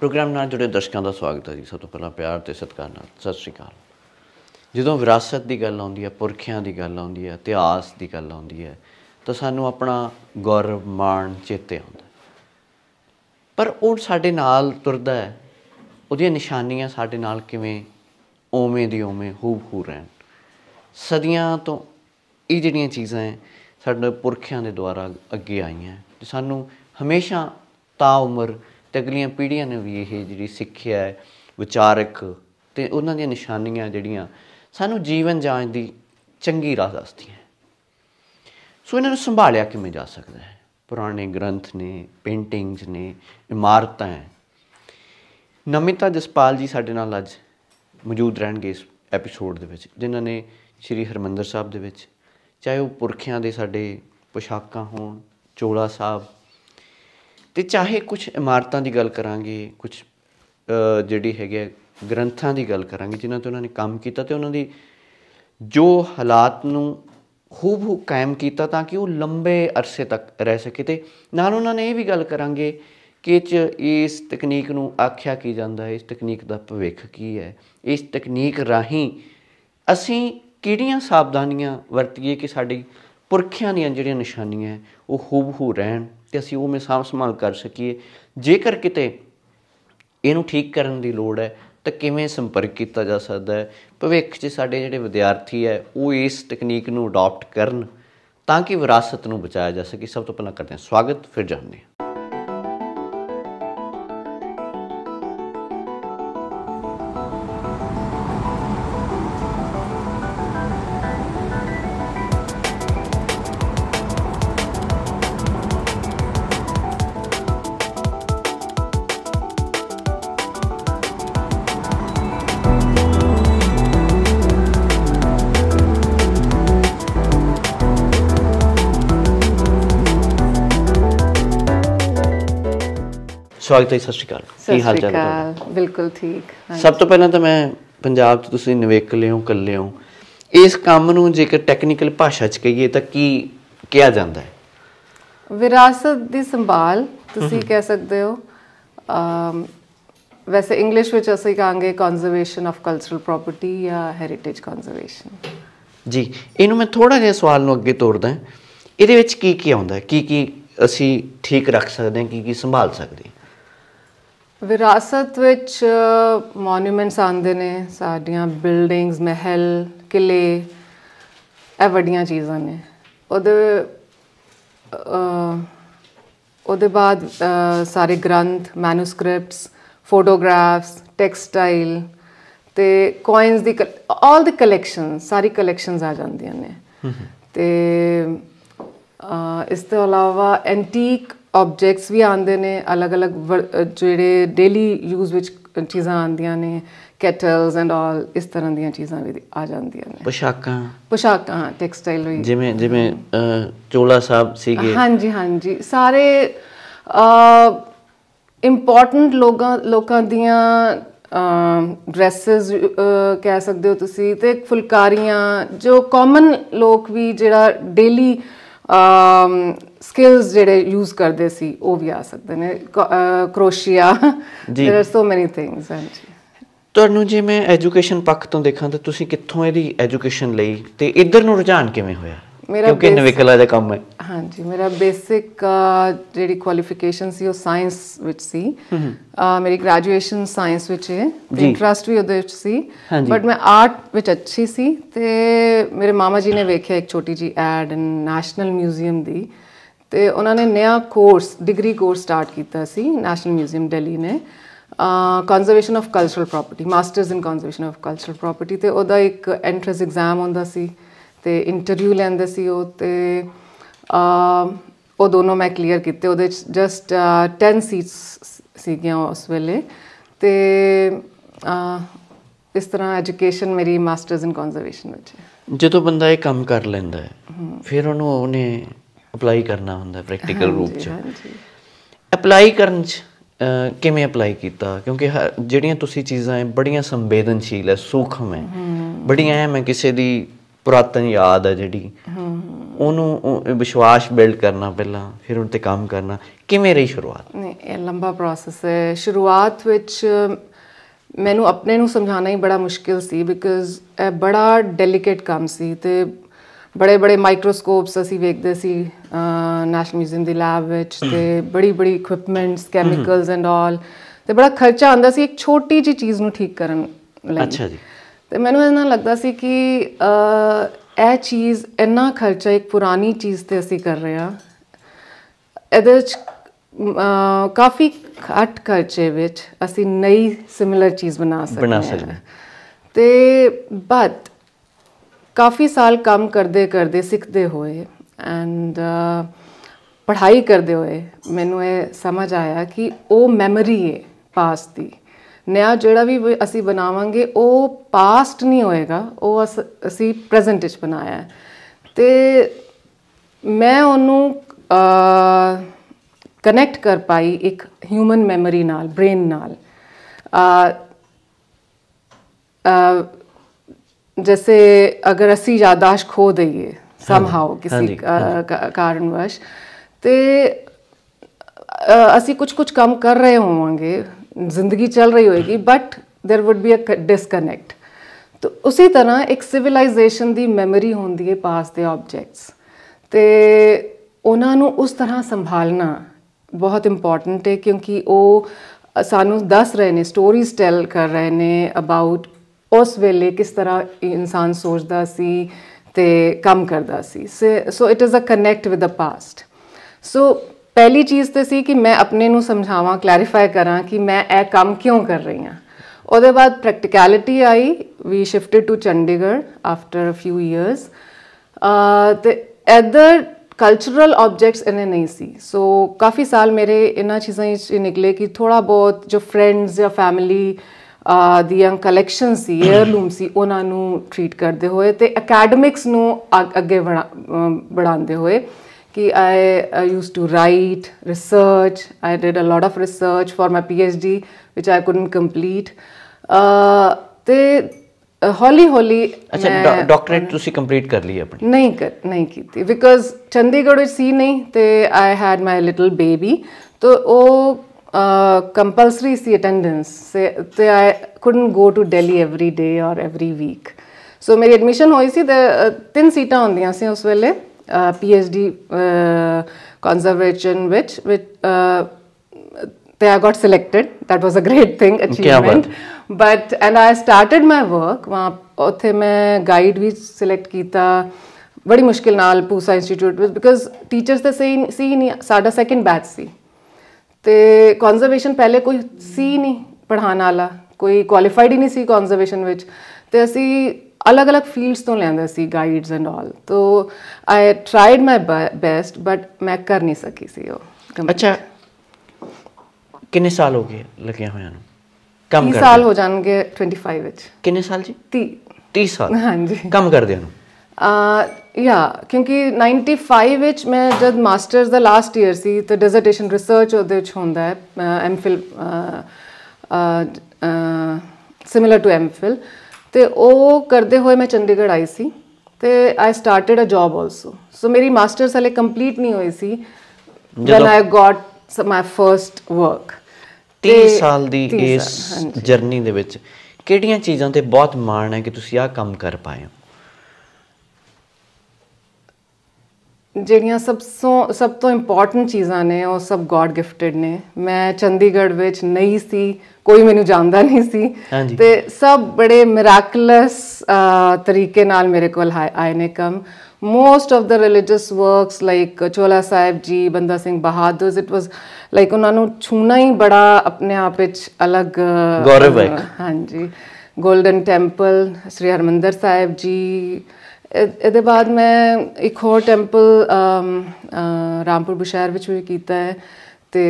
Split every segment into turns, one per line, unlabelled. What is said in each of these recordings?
Programme ਨਾਲ ਜੁੜੇ ਦਰਸ਼ਕਾਂ ਦਾ ਸਵਾਗਤ ਹੈ ਜੀ ਸਭ ਤੋਂ ਪਹਿਲਾਂ ਪਿਆਰ ਤੇ ਸਤਿਕਾਰ ਨਾਲ ਸਤਿ ਸ਼੍ਰੀ ਅਕਾਲ ਜਦੋਂ ਵਿਰਾਸਤ ਦੀ ਗੱਲ ਆਉਂਦੀ ਹੈ ਪੁਰਖਿਆਂ ਦੀ ਗੱਲ ਆਉਂਦੀ ਹੈ ਇਤਿਹਾਸ ਦੀ ਗੱਲ ਆਉਂਦੀ ਹੈ ਤਾਂ ਸਾਨੂੰ ਆਪਣਾ ਗੌਰਵ ਮਾਣ ਚੇਤੇ ਆਉਂਦਾ ਪਰ ਉਹ ਸਾਡੇ ਨਾਲ ਤੁਰਦਾ ਹੈ ਉਹਦੀਆਂ ਨਿਸ਼ਾਨੀਆਂ ਸਾਡੇ ਨਾਲ ਕਿਵੇਂ ਓਵੇਂ ਦੀ ਓਵੇਂ ਹੂ ਰਹਿਣ ਸਦੀਆਂ ਤੋਂ ਇਹ ਜਿਹੜੀਆਂ ਚੀਜ਼ਾਂ ਹੈ ਸਾਡੇ ਪੁਰਖਿਆਂ ਦੇ ਦੁਆਰਾ ਅੱਗੇ ਆਈਆਂ ਤੇ ਸਾਨੂੰ ਹਮੇਸ਼ਾ ਤਾਂ ਉਮਰ ਤੇ ਅਗਲੀਆਂ ਪੀੜ੍ਹੀਆਂ ਨੂੰ ਵੀ ਇਹ ਜਿਹੜੀ ਸਿੱਖਿਆ ਹੈ ਵਿਚਾਰਕ ਤੇ ਉਹਨਾਂ ਦੀਆਂ ਨਿਸ਼ਾਨੀਆਂ ਜਿਹੜੀਆਂ ਸਾਨੂੰ ਜੀਵਨ ਜਾਂਚ ਦੀ ਚੰਗੀ ਰਾਹ ਦੱਸਦੀਆਂ ਸੋ ਇਹਨਾਂ ਨੂੰ ਸੰਭਾਲਿਆ ਕਿਵੇਂ ਜਾ ਸਕਦਾ ਹੈ ਪੁਰਾਣੇ ਗ੍ਰੰਥ ਨੇ ਪੇਂਟਿੰਗਸ ਨੇ ਇਮਾਰਤਾਂ ਹੈ ਨਮਿਤਾ ਜਸਪਾਲ ਜੀ ਸਾਡੇ ਨਾਲ ਅੱਜ ਮੌਜੂਦ ਰਹਿਣਗੇ ਇਸ ਐਪੀਸੋਡ ਦੇ ਵਿੱਚ ਜਿਨ੍ਹਾਂ ਨੇ ਸ੍ਰੀ ਹਰਮੰਦਰ ਸਾਹਿਬ ਦੇ ਵਿੱਚ ਚਾਹੇ ਉਹ ਪੁਰਖਿਆਂ ਦੇ ਸਾਡੇ ਪੋਸ਼ਾਕਾਂ ਹੋਣ ਚੋਲਾ ਸਾਹਿਬ ਤੇ ਚਾਹੇ ਕੁਝ ਇਮਾਰਤਾਂ ਦੀ ਗੱਲ ਕਰਾਂਗੇ ਕੁਝ ਜਿਹੜੀ ਹੈਗੇ ਗ੍ਰੰਥਾਂ ਦੀ ਗੱਲ ਕਰਾਂਗੇ ਜਿਨ੍ਹਾਂ ਤੋਂ ਉਹਨਾਂ ਨੇ ਕੰਮ ਕੀਤਾ ਤੇ ਉਹਨਾਂ ਦੀ ਜੋ ਹਾਲਾਤ ਨੂੰ ਖੂਬ ਹੂ ਕਾਇਮ ਕੀਤਾ ਤਾਂ ਕਿ ਉਹ ਲੰਬੇ ਅਰਸੇ ਤੱਕ ਰਹਿ ਸਕੇ ਤੇ ਨਾਲ ਉਹਨਾਂ ਨੇ ਇਹ ਵੀ ਗੱਲ ਕਰਾਂਗੇ ਕਿ ਚ ਇਸ ਤਕਨੀਕ ਨੂੰ ਆਖਿਆ ਕੀ ਜਾਂਦਾ ਹੈ ਇਸ ਤਕਨੀਕ ਦਾ ਭਵਿੱਖ ਕੀ ਹੈ ਇਸ ਤਕਨੀਕ ਰਾਹੀਂ ਅਸੀਂ ਕਿਹੜੀਆਂ ਸਾਵਧਾਨੀਆਂ ਵਰਤੀਏ ਕਿ ਸਾਡੀ ਪੁਰਖਿਆਂ ਦੀਆਂ ਜਿਹੜੀਆਂ ਨਿਸ਼ਾਨੀਆਂ ਉਹ ਖੂਬ ਹੂ ਰਹਿਣ ਤੇ ਅਸੀਂ ਉਹ ਮੈਂ ਸੰਭਾਲ ਕਰ ਸਕੀਏ ਜੇਕਰ ਕਿਤੇ ਇਹਨੂੰ ਠੀਕ ਕਰਨ ਦੀ ਲੋੜ ਹੈ ਤਾਂ ਕਿਵੇਂ ਸੰਪਰਕ ਕੀਤਾ ਜਾ ਸਕਦਾ ਹੈ ਭਵਿੱਖ 'ਚ ਸਾਡੇ ਜਿਹੜੇ ਵਿਦਿਆਰਥੀ ਹੈ ਉਹ ਇਸ ਤਕਨੀਕ ਨੂੰ ਅਡਾਪਟ ਕਰਨ ਤਾਂ ਕਿ ਵਿਰਾਸਤ ਨੂੰ ਬਚਾਇਆ ਜਾ ਸਕੇ ਸਭ ਤੋਂ ਪਹਿਲਾਂ ਕਰਦੇ ਹਾਂ ਸਵਾਗਤ ਫਿਰ ਜਾਣਦੇ ਹਾਂ ਸਵਾਗਤ ਹੈ ਸਤਿ ਸ਼੍ਰੀ ਅਕਾਲ ਕੀ ਹਾਲ ਚਾਲ ਹੈ
ਬਿਲਕੁਲ ਠੀਕ ਸਭ ਤੋਂ
ਪਹਿਲਾਂ ਤਾਂ ਮੈਂ ਪੰਜਾਬ ਤੋਂ ਤੁਸੀਂ ਨਵੇਕ ਲਿਓ ਕੱਲਿਓ ਇਸ ਕੰਮ ਨੂੰ ਜੇਕਰ ਟੈਕਨੀਕਲ ਭਾਸ਼ਾ 'ਚ ਕਹੀਏ ਤਾਂ ਕੀ ਕਿਹਾ ਜਾਂਦਾ ਹੈ
ਵਿਰਾਸਤ ਦੀ ਸੰਭਾਲ ਤੁਸੀਂ ਕਹਿ ਸਕਦੇ ਹੋ ਵੈਸੇ ਇੰਗਲਿਸ਼ ਵਿੱਚ ਅਸੀਂ ਕਹਾਂਗੇ ਕਨਜ਼ਰਵੇਸ਼ਨ ਆਫ ਕਲਚਰਲ ਪ੍ਰਾਪਰਟੀ ਜਾਂ ਹੈਰੀਟੇਜ ਕਨਜ਼ਰਵੇਸ਼ਨ
ਜੀ ਇਹਨੂੰ ਮੈਂ ਥੋੜਾ ਜਿਹਾ ਸਵਾਲ ਨੂੰ ਅੱਗੇ ਤੋਰਦਾ ਇਹਦੇ ਵਿੱਚ ਕੀ ਕੀ ਆਉਂਦਾ ਕੀ ਕੀ ਅਸੀਂ ਠੀਕ ਰੱਖ ਸਕਦੇ ਹਾਂ ਕੀ ਕੀ ਸੰਭਾਲ ਸਕਦੇ ਹਾਂ
ਵਿਰਾਸਤ ਵਿੱਚ ਮੌਨੂਮੈਂਟਸ ਆਉਂਦੇ ਨੇ ਸਾਡੀਆਂ ਬਿਲਡਿੰਗਸ ਮਹਿਲ ਕਿਲੇ ਇਹ ਵੱਡੀਆਂ ਚੀਜ਼ਾਂ ਨੇ ਉਹਦੇ ਉਹਦੇ ਬਾਅਦ ਸਾਰੇ ਗ੍ਰੰਥ ਮੈਨੂਸਕ੍ਰਿਪਟਸ ਫੋਟੋਗ੍ਰਾਫਸ ਟੈਕਸਟਾਈਲ ਤੇ ਕੋਇਨਸ ਦੀ ਆਲ ਦੀ ਕਲੈਕਸ਼ਨ ਸਾਰੀ ਕਲੈਕਸ਼ਨਸ ਆ ਜਾਂਦੀਆਂ ਨੇ ਤੇ ਇਸ ਤੋਂ ਇਲਾਵਾ ਐਂਟੀਕ ਆਬਜੈਕਟਸ ਵੀ ਆਉਂਦੇ ਨੇ ਅਲੱਗ-ਅਲੱਗ ਜਿਹੜੇ ਡੇਲੀ ਯੂਜ਼ ਵਿੱਚ ਚੀਜ਼ਾਂ ਆਉਂਦੀਆਂ ਨੇ ਕੈਟਲਸ ਐਂਡ ਆਲ ਇਸ ਤਰ੍ਹਾਂ ਦੀਆਂ ਚੀਜ਼ਾਂ ਵੀ ਆ ਜਾਂਦੀਆਂ ਨੇ ਪੋਸ਼ਾਕਾਂ ਪੋਸ਼ਾਕਾਂ ਟੈਕਸਟਾਈਲ ਵੀ
ਜਿਵੇਂ ਜਿਵੇਂ ਚੋਲਾ ਸਾਹਿਬ ਸੀਗੇ ਹਾਂਜੀ
ਹਾਂਜੀ ਸਾਰੇ ਇੰਪੋਰਟੈਂਟ ਲੋਕਾਂ ਲੋਕਾਂ ਦੀਆਂ ਡਰੈਸਸ ਕਹਿ ਸਕਦੇ ਹੋ ਤੁਸੀਂ ਤੇ ਫੁਲਕਾਰੀਆਂ ਜੋ ਕਾਮਨ ਲੋਕ ਵੀ ਜਿਹੜਾ ਡੇਲੀ ਸਕਿਲਸ ਜਿਹੜੇ ਯੂਜ਼ ਕਰਦੇ ਸੀ ਉਹ ਵੀ ਆ ਸਕਦੇ ਨੇ ਕਰੋਸ਼ੀਆ
there are
so many things ਹਾਂਜੀ
ਤੁਹਾਨੂੰ ਜੇ ਮੈਂ ਐਜੂਕੇਸ਼ਨ ਪੱਖ ਤੋਂ ਦੇਖਾਂ ਤਾਂ ਤੁਸੀਂ ਕਿੱਥੋਂ ਇਹਦੀ ਐਜੂਕੇਸ਼ਨ ਲਈ ਤੇ ਇੱਧਰ ਨੂੰ ਰੁਝਾਨ ਕਿਵੇਂ ਹੋਇਆ ਮੇਰਾ ਕਿਉਂਕਿ ਨਵਿਕਲਾ ਦਾ ਕੰਮ ਹੈ
ਹਾਂਜੀ ਮੇਰਾ ਬੇਸਿਕ ਜਿਹੜੀ ਕੁਆਲੀਫਿਕੇਸ਼ਨ ਸੀ ਉਹ ਸਾਇੰਸ ਵਿੱਚ ਸੀ ਮੇਰੀ ਗ੍ਰੈਜੂਏਸ਼ਨ ਸਾਇੰਸ ਵਿੱਚ ਹੈ ਇੰਟਰਸਟ ਵੀ ਉਹਦੇ ਵਿੱਚ ਸੀ ਬਟ ਮੈਂ ਆਰਟ ਵਿੱਚ ਅੱਛੀ ਸੀ ਤੇ ਮੇਰੇ ਮਾਮਾ ਜੀ ਨੇ ਵੇਖਿਆ ਇੱਕ ਛੋਟੀ ਜੀ ਐਡ ਨੈਸ਼ਨਲ ਮਿਊਜ਼ੀਅਮ ਦੀ ਤੇ ਉਹਨਾਂ ਨੇ ਨਿਆ ਕੋਰਸ ਡਿਗਰੀ ਕੋਰਸ ਸਟਾਰਟ ਕੀਤਾ ਸੀ ਨੈਸ਼ਨਲ ਮਿਊਜ਼ੀਅਮ ਦਿੱਲੀ ਨੇ conservation of cultural property masters in conservation of cultural property ਤੇ ਉਹਦਾ ਇੱਕ ਐਂਟਰੈਂਸ ਐਗਜ਼ਾਮ ਹੁੰਦਾ ਸੀ ਤੇ ਇੰਟਰਵਿਊ ਲੈਂਦੇ ਸੀ ਉਹ ਤੇ ਆ ਉਹ ਦੋਨੋਂ ਮੈਂ ਕਲੀਅਰ ਕੀਤੇ ਉਹਦੇ ਚ ਜਸਟ 10 ਸੀਟਸ ਸੀਗੀਆਂ ਉਸ ਵੇਲੇ ਤੇ ਆ ਇਸ ਤਰ੍ਹਾਂ ਐਜੂਕੇਸ਼ਨ ਮੇਰੀ ਮਾਸਟਰਸ ਇਨ ਕਨਜ਼ਰਵੇਸ਼ਨ ਵਿੱਚ
ਜਦੋਂ ਬੰਦਾ ਇਹ ਕੰਮ ਕਰ ਲੈਂਦਾ ਹੈ ਫਿਰ ਉਹਨੂੰ ਉਹਨੇ ਅਪਲਾਈ ਕਰਨਾ ਹੁੰਦਾ ਪ੍ਰੈਕਟੀਕਲ ਰੂਪ ਚ ਅਪਲਾਈ ਕਰਨ ਚ ਕਿਵੇਂ ਅਪਲਾਈ ਕੀਤਾ ਕਿਉਂਕਿ ਜਿਹੜੀਆਂ ਤੁਸੀਂ ਚੀਜ਼ਾਂ ਹੈ ਬੜੀਆਂ ਸੰਵੇਦਨਸ਼ੀਲ ਹੈ ਸੂਖਮ ਹੈ ਬੜੀਆਂ ਹੈ ਮੈਂ ਕਿਸੇ ਦੀ ਪੁਰਾਤਨ ਯਾਦ ਹੈ ਜਿਹੜੀ ਉਹਨੂੰ ਵਿਸ਼ਵਾਸ ਬਿਲਡ ਕਰਨਾ ਪਹਿਲਾਂ ਫਿਰ ਉਹਨਾਂ ਤੇ ਕੰਮ ਕਰਨਾ ਕਿਵੇਂ ਰਹੀ ਸ਼ੁਰੂਆਤ
ਨਹੀਂ ਇਹ ਲੰਬਾ ਪ੍ਰੋਸੈਸ ਹੈ ਸ਼ੁਰੂਆਤ ਵਿੱਚ ਮੈਨੂੰ ਆਪਣੇ ਨੂੰ ਸਮਝਾਉਣਾ ਹੀ ਬੜਾ ਮੁਸ਼ਕਿਲ ਸੀ ਬਿਕਾਜ਼ ਇਹ ਬੜਾ ਡੈਲੀਕੇਟ ਕੰਮ ਸੀ ਤੇ ਬੜੇ ਬੜੇ ਮਾਈਕਰੋਸਕੋਪਸ ਅਸੀਂ ਵੇਖਦੇ ਸੀ ਨੈਸ਼ਨਲ ਮਿਊਜ਼ੀਅਮ ਦੀ ਲੈਬ ਵਿੱਚ ਤੇ ਬੜੀ ਬੜੀ ਇਕਵਿਪਮੈਂਟਸ ਕੈਮੀਕਲਸ ਐਂਡ ਆਲ ਤੇ ਬੜਾ ਖਰਚਾ ਆਉਂਦਾ ਸੀ ਇੱਕ ਛੋਟੀ ਜੀ ਚੀਜ਼ ਨੂੰ ਠੀਕ ਕਰਨ ਲਈ ਅੱਛਾ ਜੀ ਤੇ ਮੈਨੂੰ ਇਹਨਾਂ ਲੱਗਦਾ ਸੀ ਕਿ ਇਹ ਚੀਜ਼ ਇੰਨਾ ਖਰਚਾ ਇੱਕ ਪੁਰਾਣੀ ਚੀਜ਼ ਤੇ ਅਸੀਂ ਕਰ ਰਹੇ ਆ ਇਹਦੇ ਚ ਕਾਫੀ ਘੱਟ ਖਰਚੇ ਵਿੱਚ ਅਸੀਂ ਨਈ ਸਿਮਿਲਰ ਚੀਜ਼ ਬਣਾ ਸਕਦੇ ਬਣਾ ਸਕਦੇ ਤੇ ਬਟ ਕਾਫੀ ਸਾਲ ਕੰਮ ਕਰਦੇ ਕਰਦੇ ਸਿੱਖਦੇ ਹੋਏ ਐਂਡ ਪੜ੍ਹਾਈ ਕਰਦੇ ਹੋਏ ਮੈਨੂੰ ਇਹ ਸਮਝ ਆਇਆ ਕਿ ਉਹ ਮੈਮਰੀ ਹੈ ਪਾਸ ਦੀ ਨਿਆ ਜਿਹੜਾ ਵੀ ਅਸੀਂ ਬਣਾਵਾਂਗੇ ਉਹ ਪਾਸਟ ਨਹੀਂ ਹੋਏਗਾ ਉਹ ਅਸੀਂ ਪ੍ਰੈਜ਼ੈਂਟ ਵਿੱਚ ਬਣਾਇਆ ਹੈ ਤੇ ਮੈਂ ਉਹਨੂੰ ਕਨੈਕਟ ਕਰ ਪਾਈ ਇੱਕ ਹਿਊਮਨ ਮੈਮਰੀ ਨਾਲ ਬ੍ਰੇਨ ਨਾਲ ਅ ਜਿਵੇਂ ਅਗਰ ਅਸੀਂ ਯਾਦਾਸ਼ ਖੋ ਦਈਏ ਸਮਹਾਉ ਕਿਸੇ ਕਾਰਨਵਸ਼ ਤੇ ਅਸੀਂ ਕੁਝ ਕੁਝ ਕੰਮ ਕਰ ਰਹੇ ਹੋਵਾਂਗੇ ਜ਼ਿੰਦਗੀ ਚੱਲ ਰਹੀ ਹੋਏਗੀ but there would be a disconnect ਤੋ ਉਸੇ ਤਰ੍ਹਾਂ ਇੱਕ ਸਿਵਲਾਈਜੇਸ਼ਨ ਦੀ ਮੈਮਰੀ ਹੁੰਦੀ ਹੈ ਪਾਸ ਦੇ ਆਬਜੈਕਟਸ ਤੇ ਉਹਨਾਂ ਨੂੰ ਉਸ ਤਰ੍ਹਾਂ ਸੰਭਾਲਣਾ ਬਹੁਤ ਇੰਪੋਰਟੈਂਟ ਹੈ ਕਿਉਂਕਿ ਉਹ ਸਾਨੂੰ ਦੱਸ ਰਹੇ ਨੇ ਸਟੋਰੀਜ਼ ਟੈਲ ਕਰ ਰਹੇ ਨੇ ਅਬਾਊਟ ਉਸ ਵੇਲੇ ਕਿਸ ਤਰ੍ਹਾਂ ਇਨਸਾਨ ਸੋਚਦਾ ਸੀ ਤੇ ਕੰਮ ਕਰਦਾ ਸੀ so it is a connect with the past so ਪਹਿਲੀ ਚੀਜ਼ ਤੇ ਸੀ ਕਿ ਮੈਂ ਆਪਣੇ ਨੂੰ ਸਮਝਾਵਾਂ ਕਲੈਰੀਫਾਈ ਕਰਾਂ ਕਿ ਮੈਂ ਇਹ ਕੰਮ ਕਿਉਂ ਕਰ ਰਹੀ ਹਾਂ ਉਹਦੇ ਬਾਅਦ ਪ੍ਰੈਕਟੀਕੈਲਿਟੀ ਆਈ we shifted to Chandigarh after a few years ਤੇ ਐਦਰ ਕਲਚਰਲ ਆਬਜੈਕਟਸ ਇਹਨੇ ਨਹੀਂ ਸੀ ਸੋ ਕਾਫੀ ਸਾਲ ਮੇਰੇ ਇਹਨਾਂ ਚੀਜ਼ਾਂ ਵਿੱਚ ਨਿਕਲੇ ਕਿ ਥੋੜਾ ਬਹੁਤ ਜੋ ਫਰੈਂਡਸ ਜਾਂ ਫੈਮਿਲੀ ਦੀਆਂ ਕਲੈਕਸ਼ਨ ਸੀ ਲੂਮ ਸੀ ਉਹਨਾਂ ਨੂੰ ਟ੍ਰੀਟ ਕਰਦੇ ਹੋਏ ਤੇ ਅਕੈਡਮਿਕਸ ਨੂੰ ਅੱਗੇ ਵਧਾਉਂਦੇ ਹੋਏ कि I used to write, research. I did a lot of research for my PhD, which I couldn't complete. ਤੇ ਹੌਲੀ ਹੌਲੀ ਅੱਛਾ
ਡਾਕਟਰੇਟ ਤੁਸੀਂ ਕੰਪਲੀਟ ਕਰ ਲਈ ਆਪਣੀ
ਨਹੀਂ ਕਰ ਨਹੀਂ ਕੀਤੀ ਬਿਕਾਜ਼ ਚੰਡੀਗੜ੍ਹ ਵਿੱਚ ਸੀ ਨਹੀਂ ਤੇ I had my little baby ਤੋ ਉਹ ਕੰਪਲਸਰੀ ਸੀ ਅਟੈਂਡੈਂਸ ਤੇ I couldn't go to Delhi every day or every week so ਮੇਰੀ ਐਡਮਿਸ਼ਨ ਹੋਈ ਸੀ ਤੇ ਤਿੰਨ ਸੀਟਾਂ ਹੁੰਦੀਆਂ ਸੀ ਉਸ ਵੇਲੇ PhD uh, conservation which which uh, they got selected that was a great thing achievement but and I started my work वहाँ उसे मैं guide भी select की था बड़ी मुश्किल नाल Pusa institute was because teachers तो सही सही नहीं साढ़े second batch सी ते conservation पहले कोई सी नहीं पढ़ाना ला कोई qualified ही नहीं सी conservation which ते ऐसी ਅਲੱਗ-ਅਲੱਗ ਫੀਲਡਸ ਤੋਂ ਲੈਂਦੇ ਸੀ ਗਾਈਡਸ ਐਂਡ ਆਲ ਤੋ I tried my best but ਮੈਂ ਕਰ ਨਹੀਂ ਸਕੀ ਸੀ ਉਹ ਅੱਛਾ
ਕਿੰਨੇ ਸਾਲ ਹੋ ਗਏ ਲੱਗਿਆ ਹੋਇਆ ਨੂੰ ਕੰਮ ਕਰਦੇ 30 ਸਾਲ ਹੋ
ਜਾਣਗੇ 25 ਵਿੱਚ ਕਿੰਨੇ ਸਾਲ ਜੀ 30
30 ਸਾਲ ਹਾਂਜੀ ਕੰਮ ਕਰਦੇ ਨੂੰ
ਅ ਯਾ ਕਿਉਂਕਿ 95 ਵਿੱਚ ਮੈਂ ਜਦ ਮਾਸਟਰਸ ਦਾ ਲਾਸਟ ਇਅਰ ਸੀ ਤੇ ਡਿਸਰਟੇਸ਼ਨ ਰਿਸਰਚ ਉਹਦੇ ਵਿੱਚ ਹੁੰਦਾ ਹੈ ਐਮਫਿਲ ਸਿਮਿਲਰ ਟੂ ਐਮਫਿਲ ਤੇ ਉਹ ਕਰਦੇ ਹੋਏ ਮੈਂ ਚੰਡੀਗੜ੍ਹ ਆਈ ਸੀ ਤੇ I started a job also so ਮੇਰੀ ਮਾਸਟਰਸ ਹਲੇ ਕੰਪਲੀਟ ਨਹੀਂ ਹੋਈ ਸੀ then I got my first work
30 ਸਾਲ ਦੀ ਇਸ ਜਰਨੀ ਦੇ ਵਿੱਚ ਕਿਹੜੀਆਂ ਚੀਜ਼ਾਂ ਤੇ ਬਹੁਤ ਮਾਣ ਹੈ ਕਿ ਤੁਸੀਂ ਆਹ ਕੰਮ ਕਰ ਪਾਏ ਹੋ
ਜਿਹੜੀਆਂ ਸਭ ਤੋਂ ਸਭ ਤੋਂ ਇੰਪੋਰਟੈਂਟ ਚੀਜ਼ਾਂ ਨੇ ਉਹ ਸਭ ਗੋਡ ਗਿਫਟਡ ਨੇ ਮੈਂ ਚੰਡੀਗੜ੍ਹ ਵਿੱਚ ਨਹੀਂ ਸੀ ਕੋਈ ਮੈਨੂੰ ਜਾਣਦਾ ਨਹੀਂ ਸੀ ਤੇ ਸਭ ਬੜੇ ਮਿਰੈਕਲਸ ਤਰੀਕੇ ਨਾਲ ਮੇਰੇ ਕੋਲ ਆਏ ਨੇ ਕਮ most of the religious works like Chola Sahib ji Banda Singh Bahadur it was like ਉਹਨਾਂ ਨੂੰ ਛੂਣਾ ਹੀ ਬੜਾ ਆਪਣੇ ਆਪ ਵਿੱਚ ਅਲੱਗ ਗੌਰਵ ਹੈ ਹਾਂਜੀ ਗੋਲਡਨ ਟੈਂਪਲ ਸ੍ਰੀ ਹਰਮੰਦਰ ਸਾਹਿਬ ਜੀ ਇਹਦੇ ਬਾਅਦ ਮੈਂ ਇੱਕ ਹੋਰ ਟੈਂਪਲ ਰਾਮਪੁਰ ਬਸ਼ਹਿਰ ਵਿੱਚ ਵੀ ਕੀਤਾ ਹੈ ਤੇ